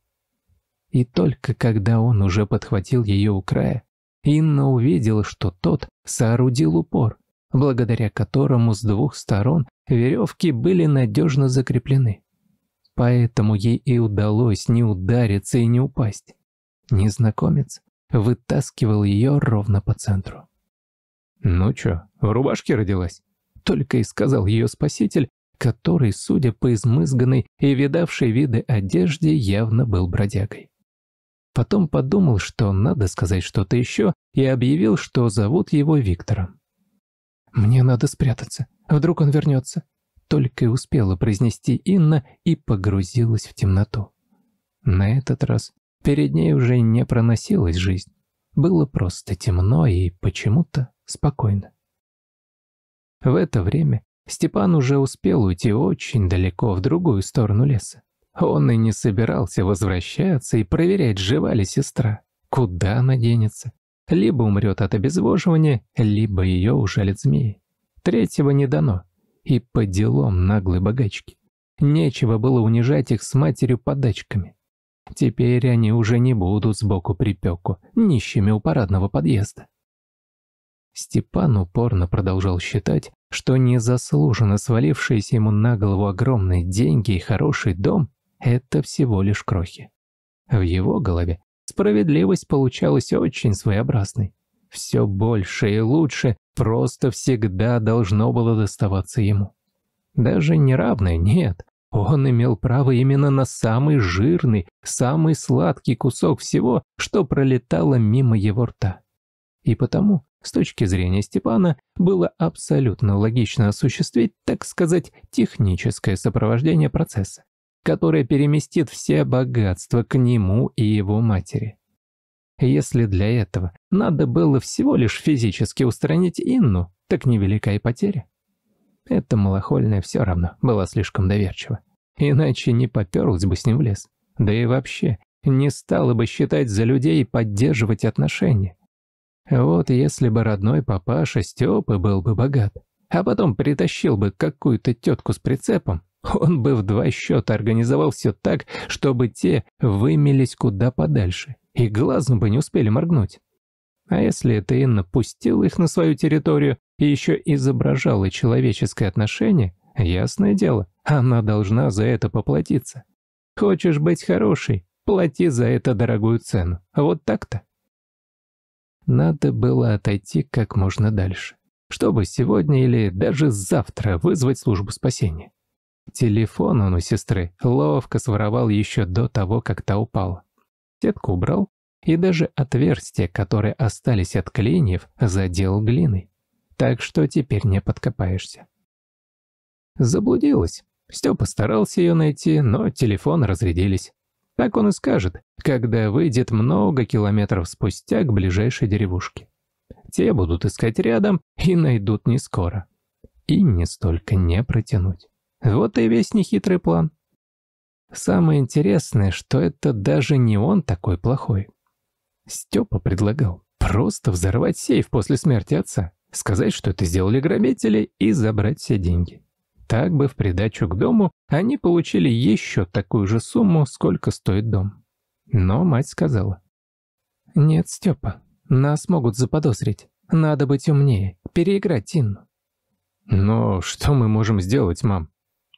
И только когда он уже подхватил ее у края, Инна увидела, что тот соорудил упор, благодаря которому с двух сторон веревки были надежно закреплены. Поэтому ей и удалось не удариться и не упасть. Незнакомец вытаскивал ее ровно по центру. «Ну чё, в рубашке родилась?» Только и сказал ее спаситель, который, судя по измызганной и видавшей виды одежде, явно был бродягой. Потом подумал, что надо сказать что-то еще, и объявил, что зовут его Виктором. «Мне надо спрятаться. Вдруг он вернется?» Только и успела произнести Инна и погрузилась в темноту. На этот раз перед ней уже не проносилась жизнь. Было просто темно и почему-то спокойно. В это время Степан уже успел уйти очень далеко в другую сторону леса. Он и не собирался возвращаться и проверять, жива ли сестра, куда она денется. Либо умрет от обезвоживания, либо ее ужалит змеи. Третьего не дано. И по делам наглой богачки. Нечего было унижать их с матерью подачками. Теперь они уже не будут сбоку припеку, нищими у парадного подъезда. Степан упорно продолжал считать, что незаслуженно свалившиеся ему на голову огромные деньги и хороший дом – это всего лишь крохи. В его голове Справедливость получалась очень своеобразной. Все больше и лучше просто всегда должно было доставаться ему. Даже неравное, нет. Он имел право именно на самый жирный, самый сладкий кусок всего, что пролетало мимо его рта. И потому, с точки зрения Степана, было абсолютно логично осуществить, так сказать, техническое сопровождение процесса который переместит все богатства к нему и его матери. Если для этого надо было всего лишь физически устранить Инну, так невелика и потеря. Эта малохольная все равно была слишком доверчива. Иначе не поперлась бы с ним в лес. Да и вообще, не стала бы считать за людей и поддерживать отношения. Вот если бы родной папаша Степа был бы богат, а потом притащил бы какую-то тетку с прицепом, он бы в два счета организовал все так, чтобы те вымелись куда подальше и глазом бы не успели моргнуть. А если эта Инна пустила их на свою территорию и еще изображала человеческое отношение, ясное дело, она должна за это поплатиться. Хочешь быть хорошей, плати за это дорогую цену. Вот так-то. Надо было отойти как можно дальше, чтобы сегодня или даже завтра вызвать службу спасения. Телефон он у сестры ловко своровал еще до того, как та упала. Сетку убрал и даже отверстия, которые остались от клиньев, задел глиной. Так что теперь не подкопаешься. Заблудилась. Степа старался ее найти, но телефоны разрядились. Так он и скажет, когда выйдет много километров спустя к ближайшей деревушке. Те будут искать рядом и найдут не скоро. И не столько не протянуть. Вот и весь нехитрый план. Самое интересное, что это даже не он такой плохой. Степа предлагал просто взорвать сейф после смерти отца, сказать, что это сделали грабители, и забрать все деньги. Так бы в придачу к дому они получили еще такую же сумму, сколько стоит дом. Но мать сказала. «Нет, Степа, нас могут заподозрить. Надо быть умнее, переиграть Инну». «Но что мы можем сделать, мам?»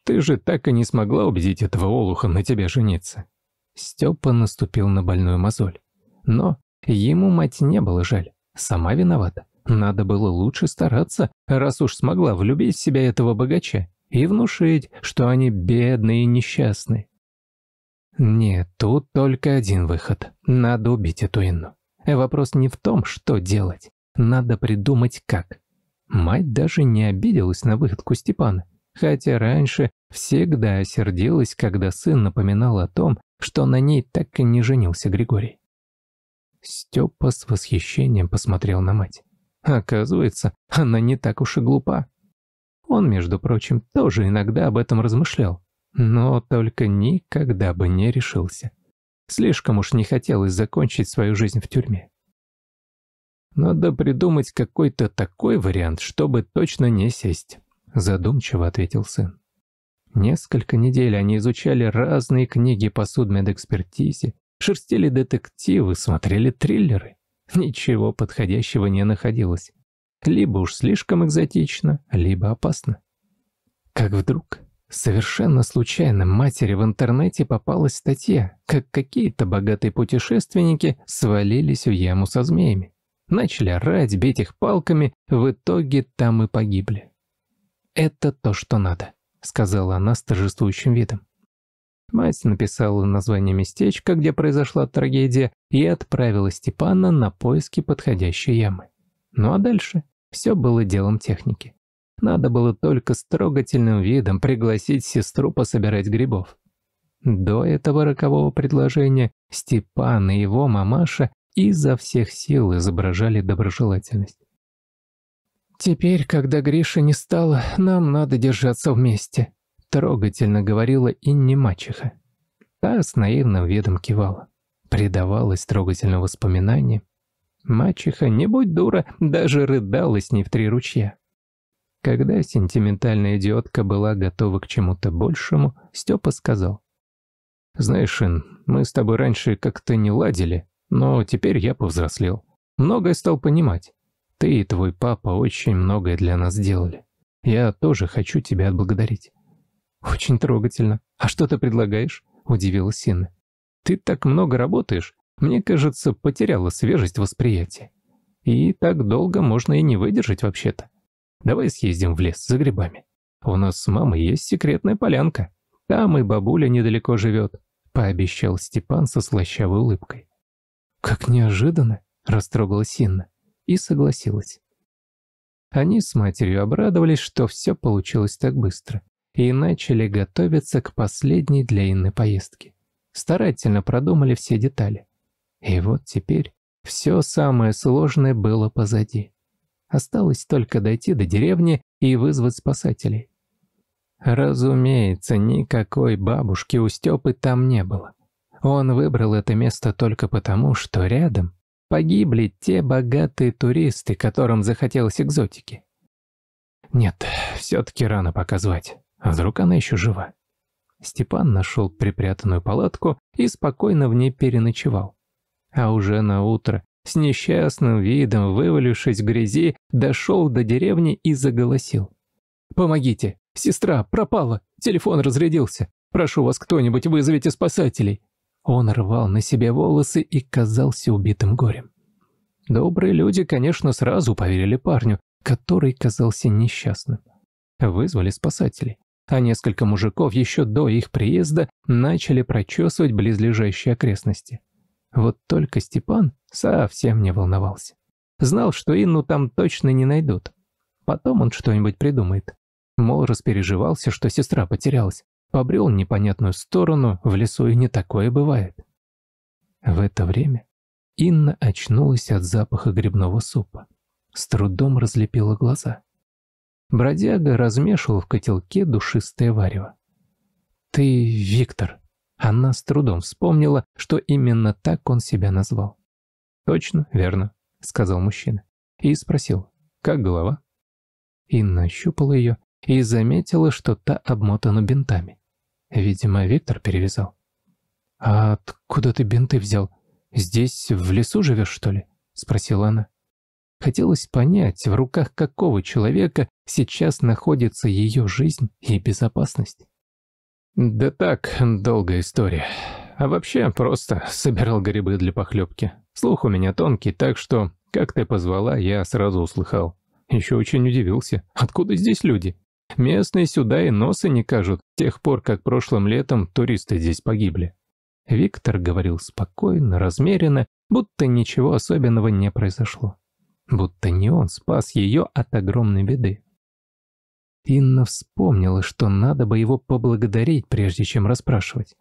Ты же так и не смогла убедить этого олуха на тебя жениться». Степа наступил на больную мозоль. Но ему мать не было жаль. Сама виновата. Надо было лучше стараться, раз уж смогла влюбить в себя этого богача и внушить, что они бедные и несчастные. Нет, тут только один выход. Надо убить эту Инну. Вопрос не в том, что делать. Надо придумать как. Мать даже не обиделась на выходку Степана хотя раньше всегда сердилась, когда сын напоминал о том, что на ней так и не женился Григорий. Степа с восхищением посмотрел на мать. Оказывается, она не так уж и глупа. Он, между прочим, тоже иногда об этом размышлял, но только никогда бы не решился. Слишком уж не хотелось закончить свою жизнь в тюрьме. Надо придумать какой-то такой вариант, чтобы точно не сесть задумчиво ответил сын. Несколько недель они изучали разные книги по судмедэкспертизе, шерстили детективы, смотрели триллеры. Ничего подходящего не находилось. Либо уж слишком экзотично, либо опасно. Как вдруг, совершенно случайно, матери в интернете попалась статья, как какие-то богатые путешественники свалились в яму со змеями. Начали орать, бить их палками, в итоге там и погибли. «Это то, что надо», — сказала она с торжествующим видом. Мать написала название местечка, где произошла трагедия, и отправила Степана на поиски подходящей ямы. Ну а дальше все было делом техники. Надо было только с трогательным видом пригласить сестру пособирать грибов. До этого рокового предложения Степан и его мамаша изо всех сил изображали доброжелательность. «Теперь, когда Гриша не стало, нам надо держаться вместе», – трогательно говорила Инни мачеха. Та с наивным видом кивала. Предавалась трогательным воспоминаниям. Мачеха, не будь дура, даже рыдала с ней в три ручья. Когда сентиментальная идиотка была готова к чему-то большему, Степа сказал. «Знаешь, Ин, мы с тобой раньше как-то не ладили, но теперь я повзрослел. Многое стал понимать. Ты и твой папа очень многое для нас сделали. Я тоже хочу тебя отблагодарить». «Очень трогательно. А что ты предлагаешь?» – удивилась Сина. «Ты так много работаешь. Мне кажется, потеряла свежесть восприятия. И так долго можно и не выдержать вообще-то. Давай съездим в лес за грибами. У нас с мамой есть секретная полянка. Там и бабуля недалеко живет», – пообещал Степан со слащавой улыбкой. «Как неожиданно!» – растрогалась Синна и согласилась. Они с матерью обрадовались, что все получилось так быстро, и начали готовиться к последней для Инны поездке. Старательно продумали все детали. И вот теперь все самое сложное было позади. Осталось только дойти до деревни и вызвать спасателей. Разумеется, никакой бабушки у Степы там не было. Он выбрал это место только потому, что рядом Погибли те богатые туристы, которым захотелось экзотики. Нет, все-таки рано показывать. А вдруг она еще жива? Степан нашел припрятанную палатку и спокойно в ней переночевал. А уже на утро, с несчастным видом, вывалившись в грязи, дошел до деревни и заголосил. «Помогите! Сестра пропала! Телефон разрядился! Прошу вас, кто-нибудь вызовите спасателей!» Он рвал на себе волосы и казался убитым горем. Добрые люди, конечно, сразу поверили парню, который казался несчастным. Вызвали спасателей, а несколько мужиков еще до их приезда начали прочесывать близлежащие окрестности. Вот только Степан совсем не волновался. Знал, что Инну там точно не найдут. Потом он что-нибудь придумает. Мол, распереживался, что сестра потерялась побрел непонятную сторону, в лесу и не такое бывает. В это время Инна очнулась от запаха грибного супа. С трудом разлепила глаза. Бродяга размешивал в котелке душистое варево. «Ты Виктор!» Она с трудом вспомнила, что именно так он себя назвал. «Точно, верно», — сказал мужчина. И спросил, «Как голова?» Инна ощупала ее и заметила, что та обмотана бинтами. Видимо, Виктор перевязал. «А откуда ты бинты взял? Здесь, в лесу живешь, что ли?» — спросила она. Хотелось понять, в руках какого человека сейчас находится ее жизнь и безопасность. «Да так, долгая история. А вообще, просто собирал грибы для похлебки. Слух у меня тонкий, так что, как ты позвала, я сразу услыхал. Еще очень удивился. Откуда здесь люди?» Местные сюда и носы не кажут, с тех пор, как прошлым летом туристы здесь погибли. Виктор говорил спокойно, размеренно, будто ничего особенного не произошло. Будто не он спас ее от огромной беды. Инна вспомнила, что надо бы его поблагодарить, прежде чем расспрашивать.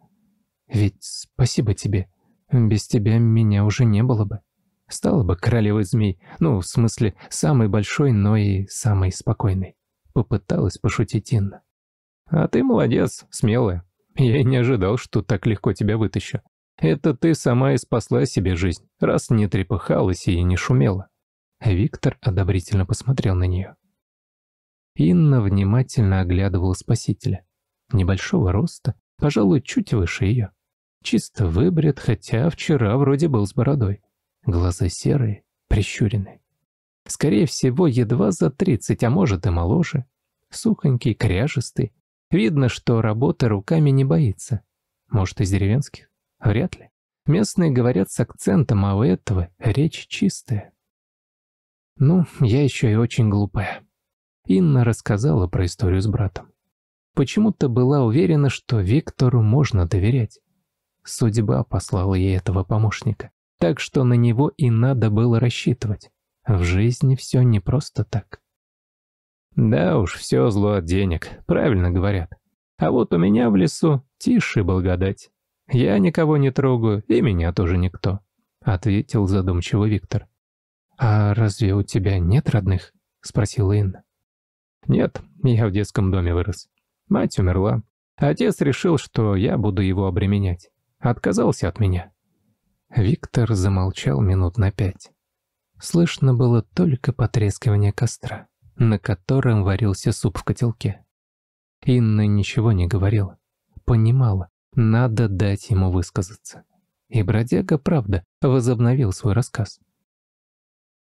«Ведь спасибо тебе. Без тебя меня уже не было бы. Стала бы королевой змей, ну, в смысле, самой большой, но и самой спокойной». Попыталась пошутить Инна. «А ты молодец, смелая. Я и не ожидал, что так легко тебя вытащу. Это ты сама и спасла себе жизнь, раз не трепыхалась и не шумела». Виктор одобрительно посмотрел на нее. Инна внимательно оглядывала спасителя. Небольшого роста, пожалуй, чуть выше ее. Чисто выбрит, хотя вчера вроде был с бородой. Глаза серые, прищуренные. Скорее всего, едва за 30, а может и моложе. Сухонький, кряжистый. Видно, что работы руками не боится. Может, из деревенских? Вряд ли. Местные говорят с акцентом, а у этого речь чистая. Ну, я еще и очень глупая. Инна рассказала про историю с братом. Почему-то была уверена, что Виктору можно доверять. Судьба послала ей этого помощника, так что на него и надо было рассчитывать. В жизни все не просто так. Да уж, все зло от денег, правильно говорят. А вот у меня в лесу тише благодать. Я никого не трогаю, и меня тоже никто, ответил задумчиво Виктор. А разве у тебя нет родных? спросила Инна. Нет, я в детском доме вырос. Мать умерла. Отец решил, что я буду его обременять. Отказался от меня. Виктор замолчал минут на пять слышно было только потрескивание костра, на котором варился суп в котелке. Инна ничего не говорила, понимала, надо дать ему высказаться. И бродяга, правда, возобновил свой рассказ.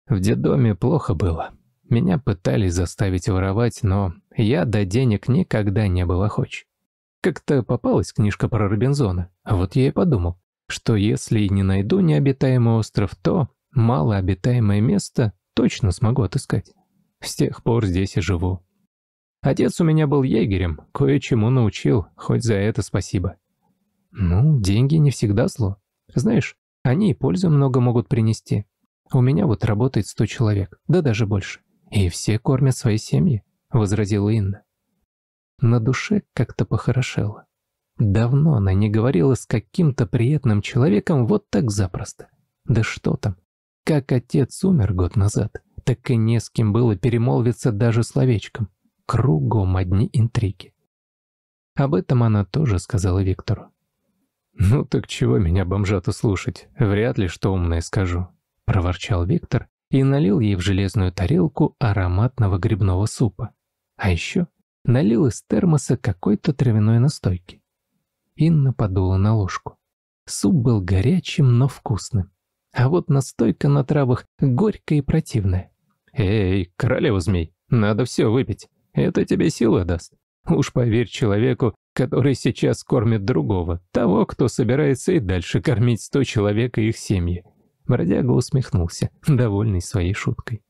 В детдоме плохо было. Меня пытались заставить воровать, но я до денег никогда не был охоч. Как-то попалась книжка про Робинзона, а вот я и подумал, что если не найду необитаемый остров, то малообитаемое место точно смогу отыскать. С тех пор здесь и живу. Отец у меня был егерем, кое-чему научил, хоть за это спасибо. Ну, деньги не всегда зло. Знаешь, они и пользы много могут принести. У меня вот работает сто человек, да даже больше. И все кормят свои семьи, возразила Инна. На душе как-то похорошело. Давно она не говорила с каким-то приятным человеком вот так запросто. Да что там, как отец умер год назад, так и не с кем было перемолвиться даже словечком. Кругом одни интриги. Об этом она тоже сказала Виктору. «Ну так чего меня, бомжату, слушать? Вряд ли что умное скажу», — проворчал Виктор и налил ей в железную тарелку ароматного грибного супа. А еще налил из термоса какой-то травяной настойки. Инна подула на ложку. Суп был горячим, но вкусным а вот настойка на травах горькая и противная. «Эй, королева змей, надо все выпить, это тебе силы даст. Уж поверь человеку, который сейчас кормит другого, того, кто собирается и дальше кормить сто человек и их семьи». Бродяга усмехнулся, довольный своей шуткой.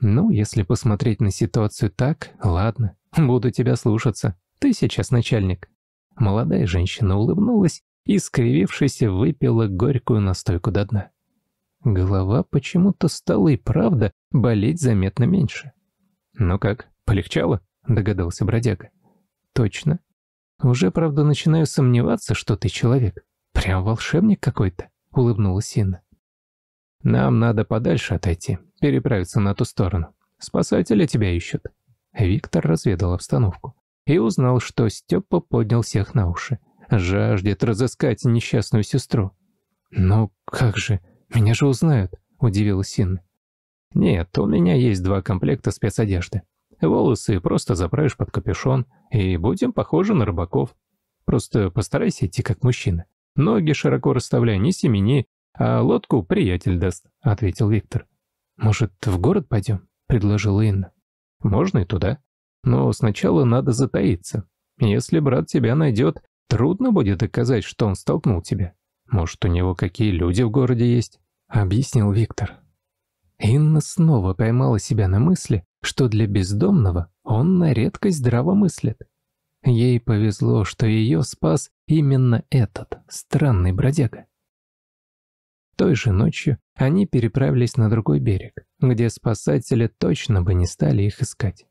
«Ну, если посмотреть на ситуацию так, ладно, буду тебя слушаться. Ты сейчас начальник». Молодая женщина улыбнулась и, скривившись, выпила горькую настойку до дна. Голова почему-то стала и правда болеть заметно меньше. «Ну как, полегчало?» — догадался бродяга. «Точно. Уже, правда, начинаю сомневаться, что ты человек. Прям волшебник какой-то», — улыбнулась Инна. «Нам надо подальше отойти, переправиться на ту сторону. Спасатели тебя ищут». Виктор разведал обстановку и узнал, что Степа поднял всех на уши — жаждет разыскать несчастную сестру. но «Ну, как же, меня же узнают», — удивилась Инна. «Нет, у меня есть два комплекта спецодежды. Волосы просто заправишь под капюшон, и будем похожи на рыбаков. Просто постарайся идти как мужчина. Ноги широко расставляй, не семени, а лодку приятель даст», — ответил Виктор. «Может, в город пойдем?» — предложила Инна. «Можно и туда. Но сначала надо затаиться. Если брат тебя найдет, Трудно будет доказать, что он столкнул тебя. Может, у него какие люди в городе есть?» — объяснил Виктор. Инна снова поймала себя на мысли, что для бездомного он на редкость здраво Ей повезло, что ее спас именно этот странный бродяга. Той же ночью они переправились на другой берег, где спасатели точно бы не стали их искать.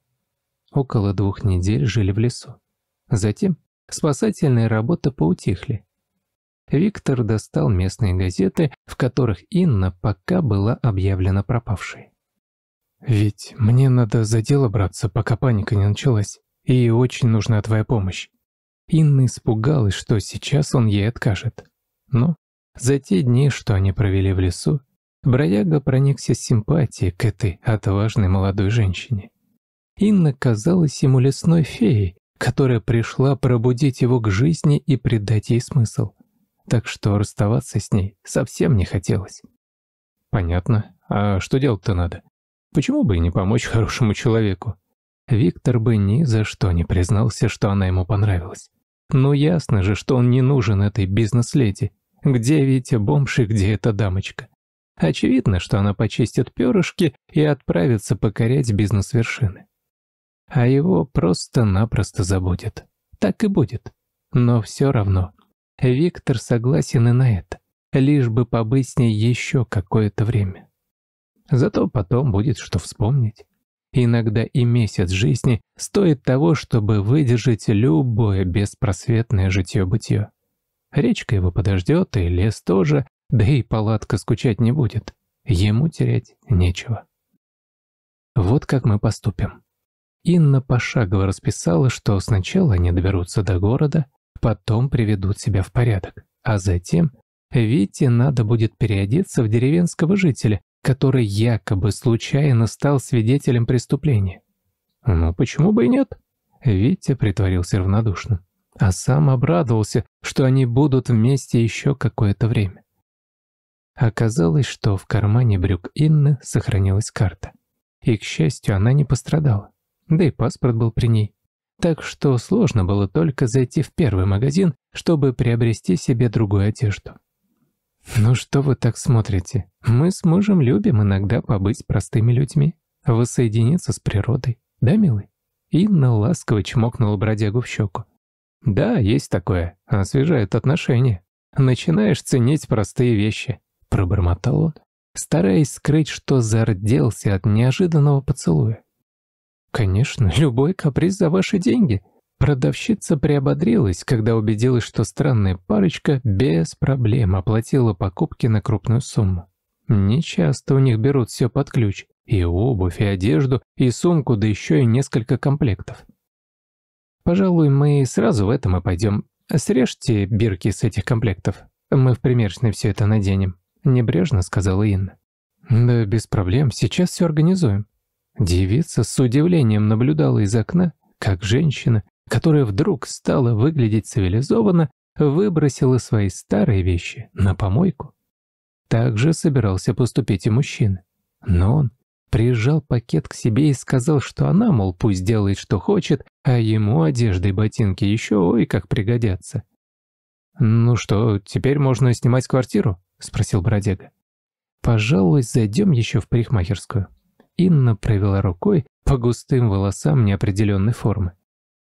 Около двух недель жили в лесу. Затем спасательные работы поутихли. Виктор достал местные газеты, в которых Инна пока была объявлена пропавшей. «Ведь мне надо за дело браться, пока паника не началась, и очень нужна твоя помощь». Инна испугалась, что сейчас он ей откажет. Но за те дни, что они провели в лесу, бродяга проникся симпатией к этой отважной молодой женщине. Инна казалась ему лесной феей, которая пришла пробудить его к жизни и придать ей смысл. Так что расставаться с ней совсем не хотелось. Понятно. А что делать-то надо? Почему бы и не помочь хорошему человеку? Виктор бы ни за что не признался, что она ему понравилась. но ясно же, что он не нужен этой бизнес-леди. Где Витя бомж и где эта дамочка? Очевидно, что она почистит перышки и отправится покорять бизнес-вершины а его просто-напросто забудет. Так и будет. Но все равно. Виктор согласен и на это. Лишь бы побыть с ней еще какое-то время. Зато потом будет что вспомнить. Иногда и месяц жизни стоит того, чтобы выдержать любое беспросветное житье-бытье. Речка его подождет, и лес тоже, да и палатка скучать не будет. Ему терять нечего. Вот как мы поступим. Инна пошагово расписала, что сначала они доберутся до города, потом приведут себя в порядок, а затем Вите надо будет переодеться в деревенского жителя, который якобы случайно стал свидетелем преступления. Ну, почему бы и нет? Витя притворился равнодушно, а сам обрадовался, что они будут вместе еще какое-то время. Оказалось, что в кармане брюк Инны сохранилась карта. И, к счастью, она не пострадала да и паспорт был при ней. Так что сложно было только зайти в первый магазин, чтобы приобрести себе другую одежду. «Ну что вы так смотрите? Мы с мужем любим иногда побыть простыми людьми, воссоединиться с природой, да, милый?» Инна ласково чмокнула бродягу в щеку. «Да, есть такое. Освежает отношения. Начинаешь ценить простые вещи», — пробормотал он, стараясь скрыть, что зарделся от неожиданного поцелуя. Конечно, любой каприз за ваши деньги. Продавщица приободрилась, когда убедилась, что странная парочка без проблем оплатила покупки на крупную сумму. Нечасто у них берут все под ключ. И обувь, и одежду, и сумку, да еще и несколько комплектов. Пожалуй, мы сразу в этом и пойдем. Срежьте бирки с этих комплектов. Мы в примерочной все это наденем. Небрежно сказала Инна. Да без проблем, сейчас все организуем. Девица с удивлением наблюдала из окна, как женщина, которая вдруг стала выглядеть цивилизованно, выбросила свои старые вещи на помойку. Так же собирался поступить и мужчина. Но он прижал пакет к себе и сказал, что она, мол, пусть делает, что хочет, а ему одежда и ботинки еще ой как пригодятся. «Ну что, теперь можно снимать квартиру?» — спросил бродяга. «Пожалуй, зайдем еще в парикмахерскую». Инна провела рукой по густым волосам неопределенной формы.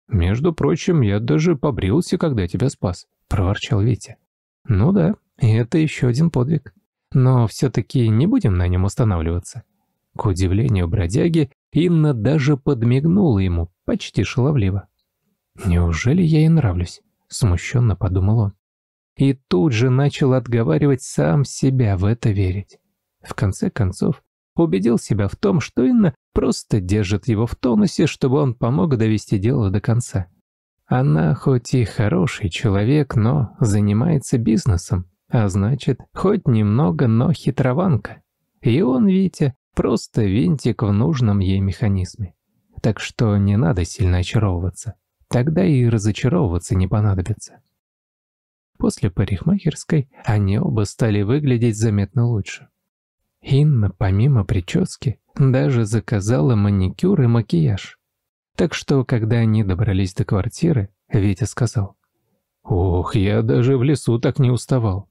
«Между прочим, я даже побрился, когда тебя спас», — проворчал Витя. «Ну да, это еще один подвиг. Но все-таки не будем на нем останавливаться». К удивлению бродяги, Инна даже подмигнула ему, почти шаловливо. «Неужели я ей нравлюсь?» — смущенно подумал он. И тут же начал отговаривать сам себя в это верить. В конце концов, убедил себя в том, что Инна просто держит его в тонусе, чтобы он помог довести дело до конца. Она хоть и хороший человек, но занимается бизнесом, а значит, хоть немного, но хитрованка. И он, Витя, просто винтик в нужном ей механизме. Так что не надо сильно очаровываться. Тогда и разочаровываться не понадобится. После парикмахерской они оба стали выглядеть заметно лучше. Инна, помимо прически, даже заказала маникюр и макияж. Так что, когда они добрались до квартиры, Витя сказал. «Ох, я даже в лесу так не уставал».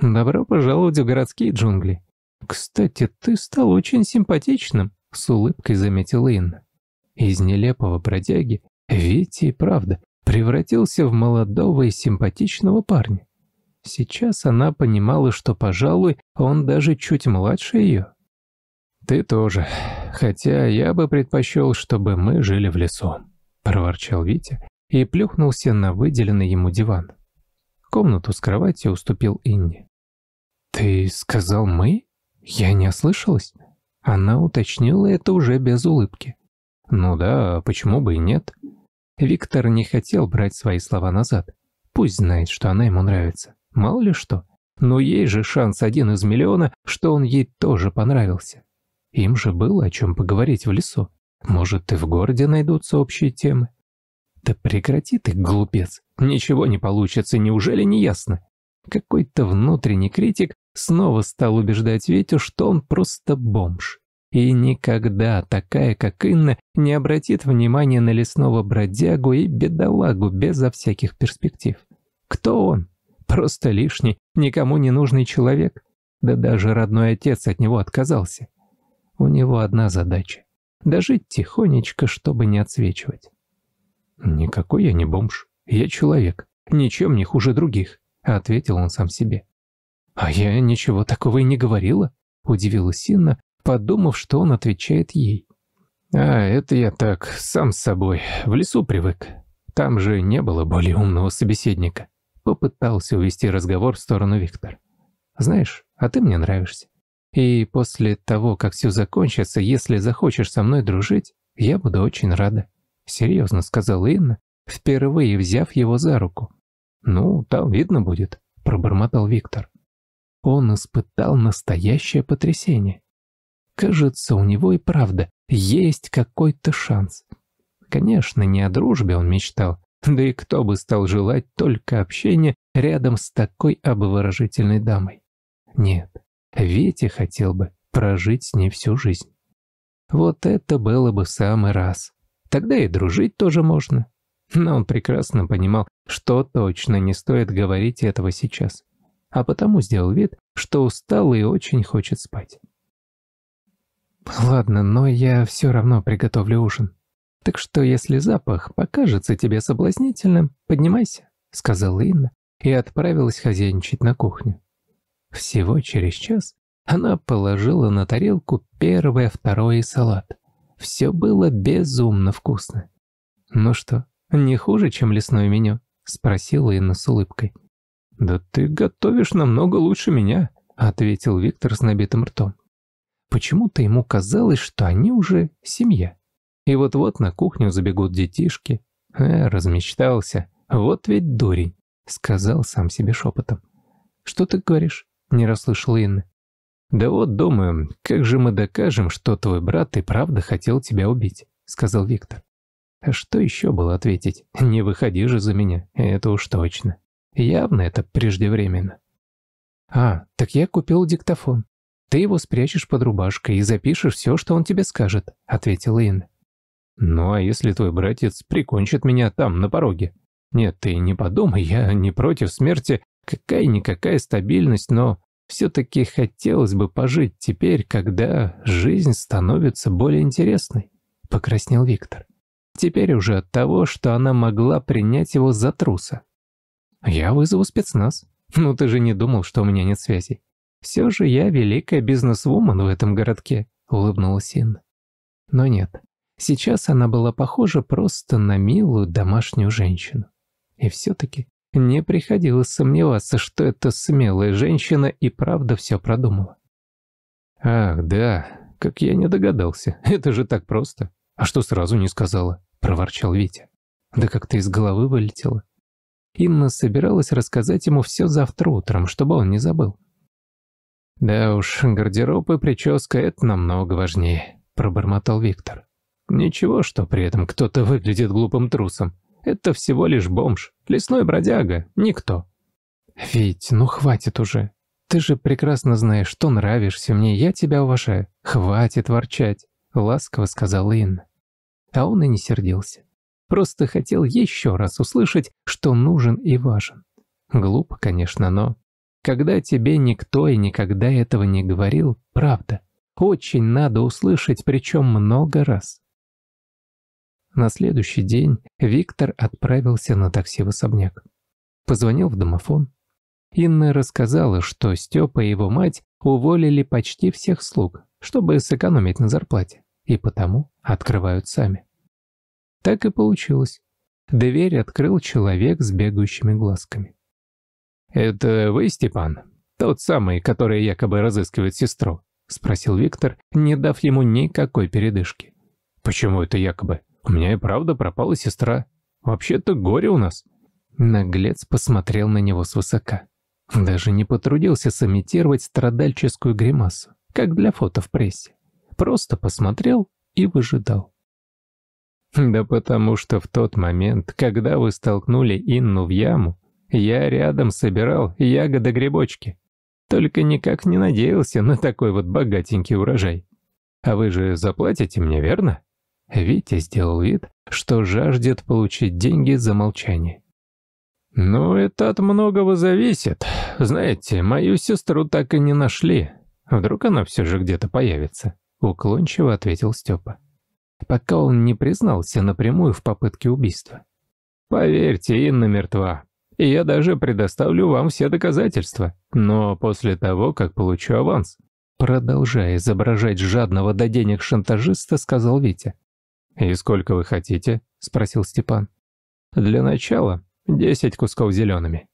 «Добро пожаловать в городские джунгли. Кстати, ты стал очень симпатичным», — с улыбкой заметила Инна. Из нелепого бродяги Витя и правда превратился в молодого и симпатичного парня. Сейчас она понимала, что, пожалуй, он даже чуть младше ее. «Ты тоже. Хотя я бы предпочел, чтобы мы жили в лесу», — проворчал Витя и плюхнулся на выделенный ему диван. Комнату с кровати уступил Инне. «Ты сказал «мы»? Я не ослышалась?» Она уточнила это уже без улыбки. «Ну да, почему бы и нет?» Виктор не хотел брать свои слова назад. Пусть знает, что она ему нравится. Мало ли что. Но ей же шанс один из миллиона, что он ей тоже понравился. Им же было о чем поговорить в лесу. Может, и в городе найдутся общие темы. Да прекрати ты, глупец. Ничего не получится, неужели не ясно? Какой-то внутренний критик снова стал убеждать Витю, что он просто бомж. И никогда такая, как Инна, не обратит внимания на лесного бродягу и бедолагу безо всяких перспектив. Кто он? Просто лишний, никому не нужный человек. Да даже родной отец от него отказался. У него одна задача — дожить тихонечко, чтобы не отсвечивать. «Никакой я не бомж. Я человек. Ничем не хуже других», — ответил он сам себе. «А я ничего такого и не говорила», — удивилась Синна, подумав, что он отвечает ей. «А это я так, сам с собой, в лесу привык. Там же не было более умного собеседника». Попытался увести разговор в сторону Виктор. «Знаешь, а ты мне нравишься. И после того, как все закончится, если захочешь со мной дружить, я буду очень рада». Серьезно сказала Инна, впервые взяв его за руку. «Ну, там видно будет», – пробормотал Виктор. Он испытал настоящее потрясение. Кажется, у него и правда есть какой-то шанс. Конечно, не о дружбе он мечтал, да и кто бы стал желать только общения рядом с такой обворожительной дамой? Нет, Ветя хотел бы прожить с ней всю жизнь. Вот это было бы в самый раз. Тогда и дружить тоже можно. Но он прекрасно понимал, что точно не стоит говорить этого сейчас. А потому сделал вид, что устал и очень хочет спать. «Ладно, но я все равно приготовлю ужин», так что, если запах покажется тебе соблазнительным, поднимайся», — сказала Инна и отправилась хозяйничать на кухню. Всего через час она положила на тарелку первое, второе и салат. Все было безумно вкусно. «Ну что, не хуже, чем лесное меню?» — спросила Инна с улыбкой. «Да ты готовишь намного лучше меня», — ответил Виктор с набитым ртом. Почему-то ему казалось, что они уже семья. И вот-вот на кухню забегут детишки. Э, размечтался. Вот ведь дурень, сказал сам себе шепотом. Что ты говоришь? Не расслышал Инна. «Да вот, думаю, как же мы докажем, что твой брат и правда хотел тебя убить», — сказал Виктор. А что еще было ответить? «Не выходи же за меня, это уж точно. Явно это преждевременно». «А, так я купил диктофон. Ты его спрячешь под рубашкой и запишешь все, что он тебе скажет», — ответила Инна. Ну а если твой братец прикончит меня там, на пороге? Нет, ты не подумай, я не против смерти, какая-никакая стабильность, но все-таки хотелось бы пожить теперь, когда жизнь становится более интересной», — покраснел Виктор. Теперь уже от того, что она могла принять его за труса. «Я вызову спецназ. Ну ты же не думал, что у меня нет связей. Все же я великая бизнесвумен в этом городке», — улыбнулась Инна. Но нет, Сейчас она была похожа просто на милую домашнюю женщину. И все-таки не приходилось сомневаться, что эта смелая женщина и правда все продумала. «Ах, да, как я не догадался. Это же так просто. А что сразу не сказала?» — проворчал Витя. «Да как-то из головы вылетело». Инна собиралась рассказать ему все завтра утром, чтобы он не забыл. «Да уж, гардероб и прическа — это намного важнее», — пробормотал Виктор. Ничего, что при этом кто-то выглядит глупым трусом. Это всего лишь бомж, лесной бродяга, никто. Ведь, ну хватит уже. Ты же прекрасно знаешь, что нравишься мне, я тебя уважаю. Хватит ворчать, ласково сказала Инна. А он и не сердился. Просто хотел еще раз услышать, что нужен и важен. Глупо, конечно, но... Когда тебе никто и никогда этого не говорил, правда. Очень надо услышать, причем много раз. На следующий день Виктор отправился на такси в особняк. Позвонил в домофон. Инна рассказала, что Степа и его мать уволили почти всех слуг, чтобы сэкономить на зарплате, и потому открывают сами. Так и получилось. Дверь открыл человек с бегающими глазками. «Это вы, Степан? Тот самый, который якобы разыскивает сестру?» — спросил Виктор, не дав ему никакой передышки. «Почему это якобы?» У меня и правда пропала сестра. Вообще-то горе у нас». Наглец посмотрел на него свысока. Даже не потрудился сымитировать страдальческую гримасу, как для фото в прессе. Просто посмотрел и выжидал. «Да потому что в тот момент, когда вы столкнули Инну в яму, я рядом собирал ягоды-грибочки. Только никак не надеялся на такой вот богатенький урожай. А вы же заплатите мне, верно?» Витя сделал вид, что жаждет получить деньги за молчание. «Ну, это от многого зависит. Знаете, мою сестру так и не нашли. Вдруг она все же где-то появится», — уклончиво ответил Степа. Пока он не признался напрямую в попытке убийства. «Поверьте, Инна мертва. И я даже предоставлю вам все доказательства. Но после того, как получу аванс». Продолжая изображать жадного до денег шантажиста, сказал Витя. «И сколько вы хотите?» – спросил Степан. «Для начала десять кусков зелеными.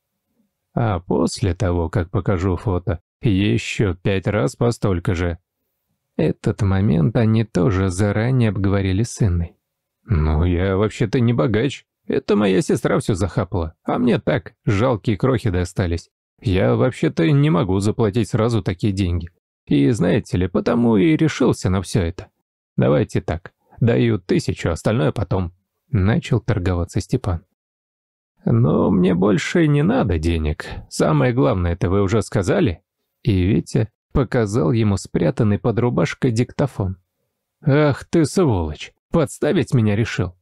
А после того, как покажу фото, еще пять раз по столько же». Этот момент они тоже заранее обговорили с Инной. «Ну, я вообще-то не богач. Это моя сестра все захапала, а мне так, жалкие крохи достались. Я вообще-то не могу заплатить сразу такие деньги. И знаете ли, потому и решился на все это. Давайте так. Даю тысячу, остальное потом». Начал торговаться Степан. «Но мне больше не надо денег. Самое главное это вы уже сказали?» И Витя показал ему спрятанный под рубашкой диктофон. «Ах ты, сволочь! Подставить меня решил!»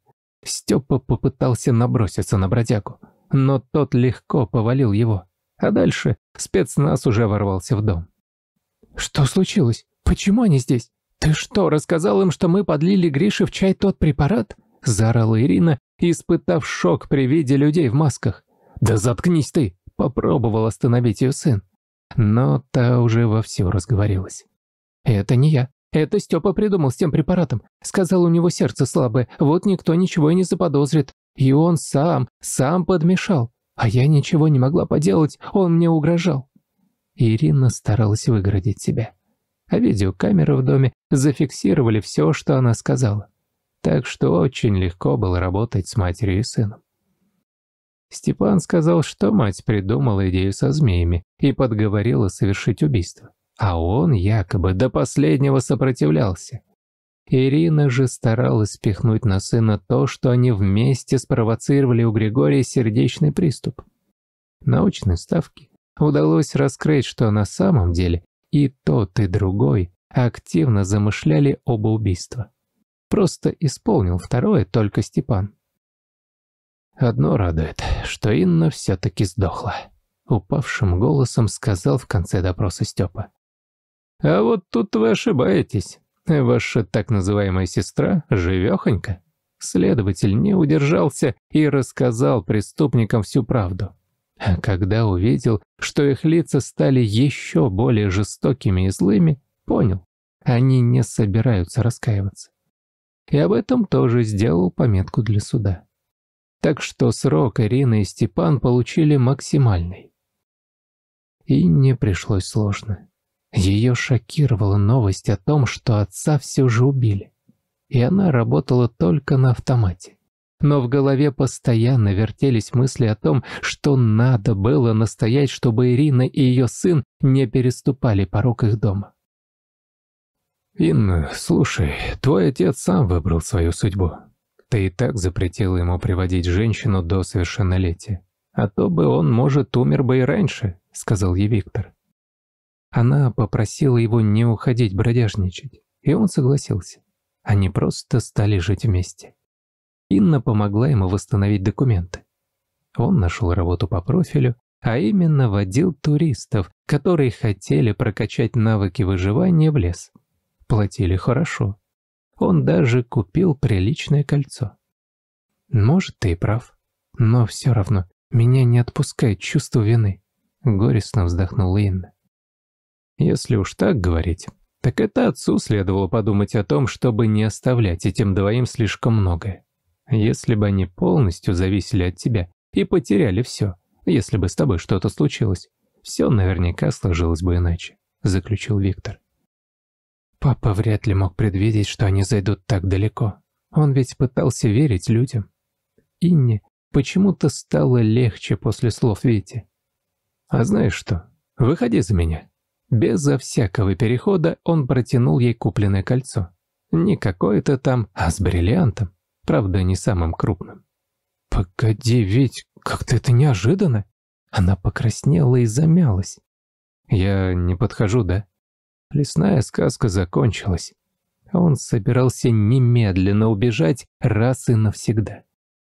Степа попытался наброситься на бродягу, но тот легко повалил его. А дальше спецназ уже ворвался в дом. «Что случилось? Почему они здесь?» «Ты что, рассказал им, что мы подлили Грише в чай тот препарат?» – заорала Ирина, испытав шок при виде людей в масках. «Да заткнись ты!» – попробовал остановить ее сын. Но та уже вовсю разговорилась. «Это не я. Это Степа придумал с тем препаратом. Сказал, у него сердце слабое, вот никто ничего и не заподозрит. И он сам, сам подмешал. А я ничего не могла поделать, он мне угрожал». Ирина старалась выгородить себя а видеокамеры в доме зафиксировали все, что она сказала. Так что очень легко было работать с матерью и сыном. Степан сказал, что мать придумала идею со змеями и подговорила совершить убийство. А он якобы до последнего сопротивлялся. Ирина же старалась спихнуть на сына то, что они вместе спровоцировали у Григория сердечный приступ. Научной ставки удалось раскрыть, что на самом деле и тот, и другой активно замышляли оба убийства. Просто исполнил второе только Степан. «Одно радует, что Инна все-таки сдохла», — упавшим голосом сказал в конце допроса Степа. «А вот тут вы ошибаетесь. Ваша так называемая сестра живехонька». Следователь не удержался и рассказал преступникам всю правду. А когда увидел, что их лица стали еще более жестокими и злыми, понял, они не собираются раскаиваться. И об этом тоже сделал пометку для суда. Так что срок Ирина и Степан получили максимальный. И не пришлось сложно. Ее шокировала новость о том, что отца все же убили. И она работала только на автомате. Но в голове постоянно вертелись мысли о том, что надо было настоять, чтобы Ирина и ее сын не переступали порог их дома. «Инна, слушай, твой отец сам выбрал свою судьбу. Ты и так запретила ему приводить женщину до совершеннолетия. А то бы он, может, умер бы и раньше», — сказал ей Виктор. Она попросила его не уходить бродяжничать, и он согласился. Они просто стали жить вместе. Инна помогла ему восстановить документы. Он нашел работу по профилю, а именно в отдел туристов, которые хотели прокачать навыки выживания в лес. Платили хорошо. Он даже купил приличное кольцо. Может, ты и прав. Но все равно, меня не отпускает чувство вины. Горестно вздохнула Инна. Если уж так говорить, так это отцу следовало подумать о том, чтобы не оставлять этим двоим слишком многое. Если бы они полностью зависели от тебя и потеряли все, если бы с тобой что-то случилось, все наверняка сложилось бы иначе», — заключил Виктор. Папа вряд ли мог предвидеть, что они зайдут так далеко. Он ведь пытался верить людям. Инне почему-то стало легче после слов Вити. «А знаешь что? Выходи за меня». Безо всякого перехода он протянул ей купленное кольцо. Не какое-то там, а с бриллиантом правда, не самым крупным. «Погоди, ведь как-то это неожиданно!» Она покраснела и замялась. «Я не подхожу, да?» Лесная сказка закончилась. Он собирался немедленно убежать раз и навсегда.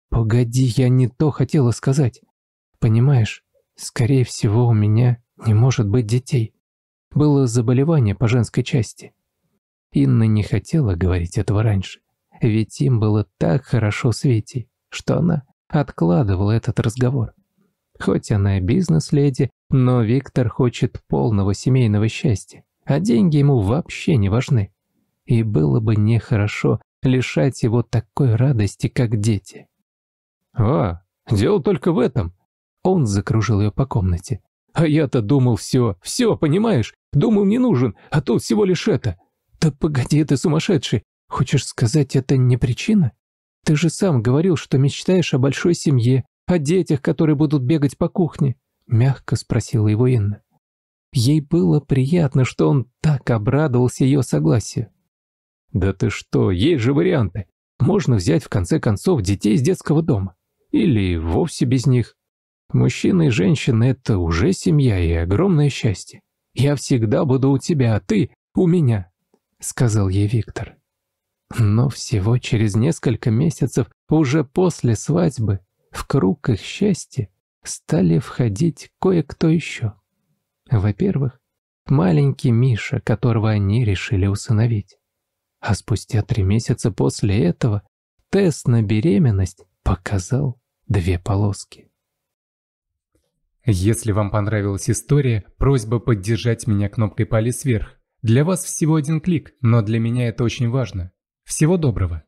«Погоди, я не то хотела сказать. Понимаешь, скорее всего, у меня не может быть детей. Было заболевание по женской части». Инна не хотела говорить этого раньше. Ведь им было так хорошо с Витей, что она откладывала этот разговор. Хоть она и бизнес-леди, но Виктор хочет полного семейного счастья, а деньги ему вообще не важны. И было бы нехорошо лишать его такой радости, как дети. «А, дело только в этом!» Он закружил ее по комнате. «А я-то думал все, все, понимаешь? Думал, не нужен, а тут всего лишь это!» «Да погоди ты, сумасшедший! Хочешь сказать, это не причина? Ты же сам говорил, что мечтаешь о большой семье, о детях, которые будут бегать по кухне. Мягко спросила его Инна. Ей было приятно, что он так обрадовался ее согласию. «Да ты что, есть же варианты. Можно взять, в конце концов, детей из детского дома. Или вовсе без них. Мужчина и женщина — это уже семья и огромное счастье. Я всегда буду у тебя, а ты — у меня», — сказал ей Виктор. Но всего через несколько месяцев, уже после свадьбы, в круг их счастья стали входить кое-кто еще. Во-первых, маленький Миша, которого они решили усыновить. А спустя три месяца после этого тест на беременность показал две полоски. Если вам понравилась история, просьба поддержать меня кнопкой палец вверх. Для вас всего один клик, но для меня это очень важно. Всего доброго!